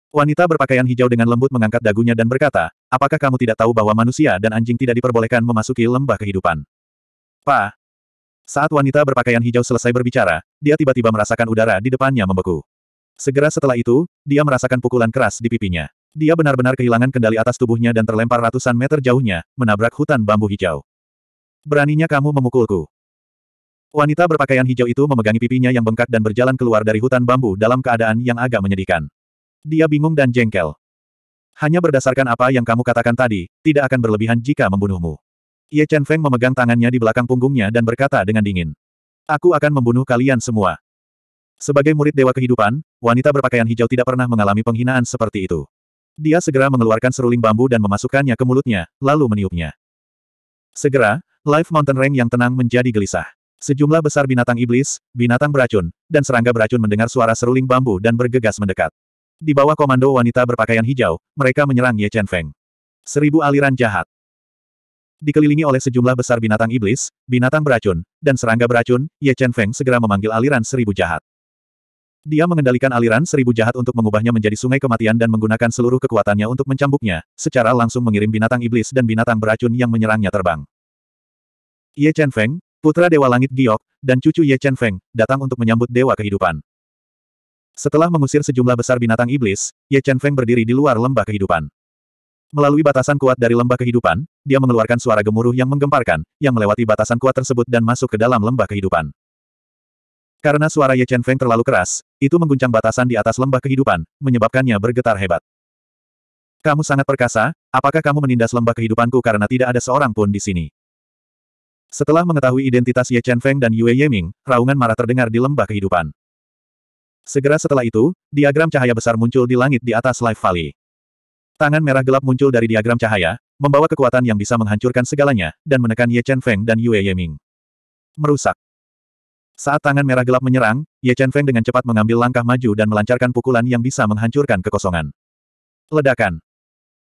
Wanita berpakaian hijau dengan lembut mengangkat dagunya dan berkata, apakah kamu tidak tahu bahwa manusia dan anjing tidak diperbolehkan memasuki lembah kehidupan? Pa. Saat wanita berpakaian hijau selesai berbicara, dia tiba-tiba merasakan udara di depannya membeku. Segera setelah itu, dia merasakan pukulan keras di pipinya. Dia benar-benar kehilangan kendali atas tubuhnya dan terlempar ratusan meter jauhnya, menabrak hutan bambu hijau. Beraninya kamu memukulku. Wanita berpakaian hijau itu memegangi pipinya yang bengkak dan berjalan keluar dari hutan bambu dalam keadaan yang agak menyedihkan. Dia bingung dan jengkel. Hanya berdasarkan apa yang kamu katakan tadi, tidak akan berlebihan jika membunuhmu. Ye Chen Feng memegang tangannya di belakang punggungnya dan berkata dengan dingin. Aku akan membunuh kalian semua. Sebagai murid Dewa Kehidupan, wanita berpakaian hijau tidak pernah mengalami penghinaan seperti itu. Dia segera mengeluarkan seruling bambu dan memasukkannya ke mulutnya, lalu meniupnya. Segera, Life Mountain Range yang tenang menjadi gelisah. Sejumlah besar binatang iblis, binatang beracun, dan serangga beracun mendengar suara seruling bambu dan bergegas mendekat. Di bawah komando wanita berpakaian hijau, mereka menyerang Ye Chen Feng. Seribu aliran jahat. Dikelilingi oleh sejumlah besar binatang iblis, binatang beracun, dan serangga beracun, Ye Chen Feng segera memanggil aliran seribu jahat. Dia mengendalikan aliran seribu jahat untuk mengubahnya menjadi sungai kematian dan menggunakan seluruh kekuatannya untuk mencambuknya, secara langsung mengirim binatang iblis dan binatang beracun yang menyerangnya terbang. Ye Chen Feng, putra Dewa Langit Giok, dan cucu Ye Chen Feng, datang untuk menyambut Dewa Kehidupan. Setelah mengusir sejumlah besar binatang iblis, Ye Chen Feng berdiri di luar lembah kehidupan. Melalui batasan kuat dari lembah kehidupan, dia mengeluarkan suara gemuruh yang menggemparkan, yang melewati batasan kuat tersebut dan masuk ke dalam lembah kehidupan. Karena suara Ye Chen Feng terlalu keras, itu mengguncang batasan di atas lembah kehidupan, menyebabkannya bergetar hebat. Kamu sangat perkasa, apakah kamu menindas lembah kehidupanku karena tidak ada seorang pun di sini? Setelah mengetahui identitas Ye Chen Feng dan Yue Yeming, raungan marah terdengar di lembah kehidupan. Segera setelah itu, diagram cahaya besar muncul di langit di atas Life Valley. Tangan merah gelap muncul dari diagram cahaya, membawa kekuatan yang bisa menghancurkan segalanya, dan menekan Ye Chen Feng dan Yue Yeming. Merusak. Saat tangan merah gelap menyerang, Ye Chen Feng dengan cepat mengambil langkah maju dan melancarkan pukulan yang bisa menghancurkan kekosongan. Ledakan.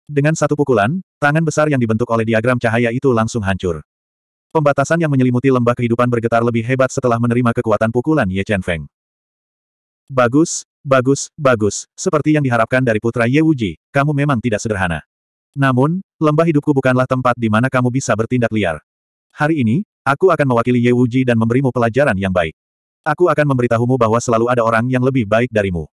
Dengan satu pukulan, tangan besar yang dibentuk oleh diagram cahaya itu langsung hancur. Pembatasan yang menyelimuti lembah kehidupan bergetar lebih hebat setelah menerima kekuatan pukulan Ye Chen Feng. Bagus, bagus, bagus, seperti yang diharapkan dari putra Ye Wuji, kamu memang tidak sederhana. Namun, lembah hidupku bukanlah tempat di mana kamu bisa bertindak liar. Hari ini, Aku akan mewakili Ye Wuji dan memberimu pelajaran yang baik. Aku akan memberitahumu bahwa selalu ada orang yang lebih baik darimu.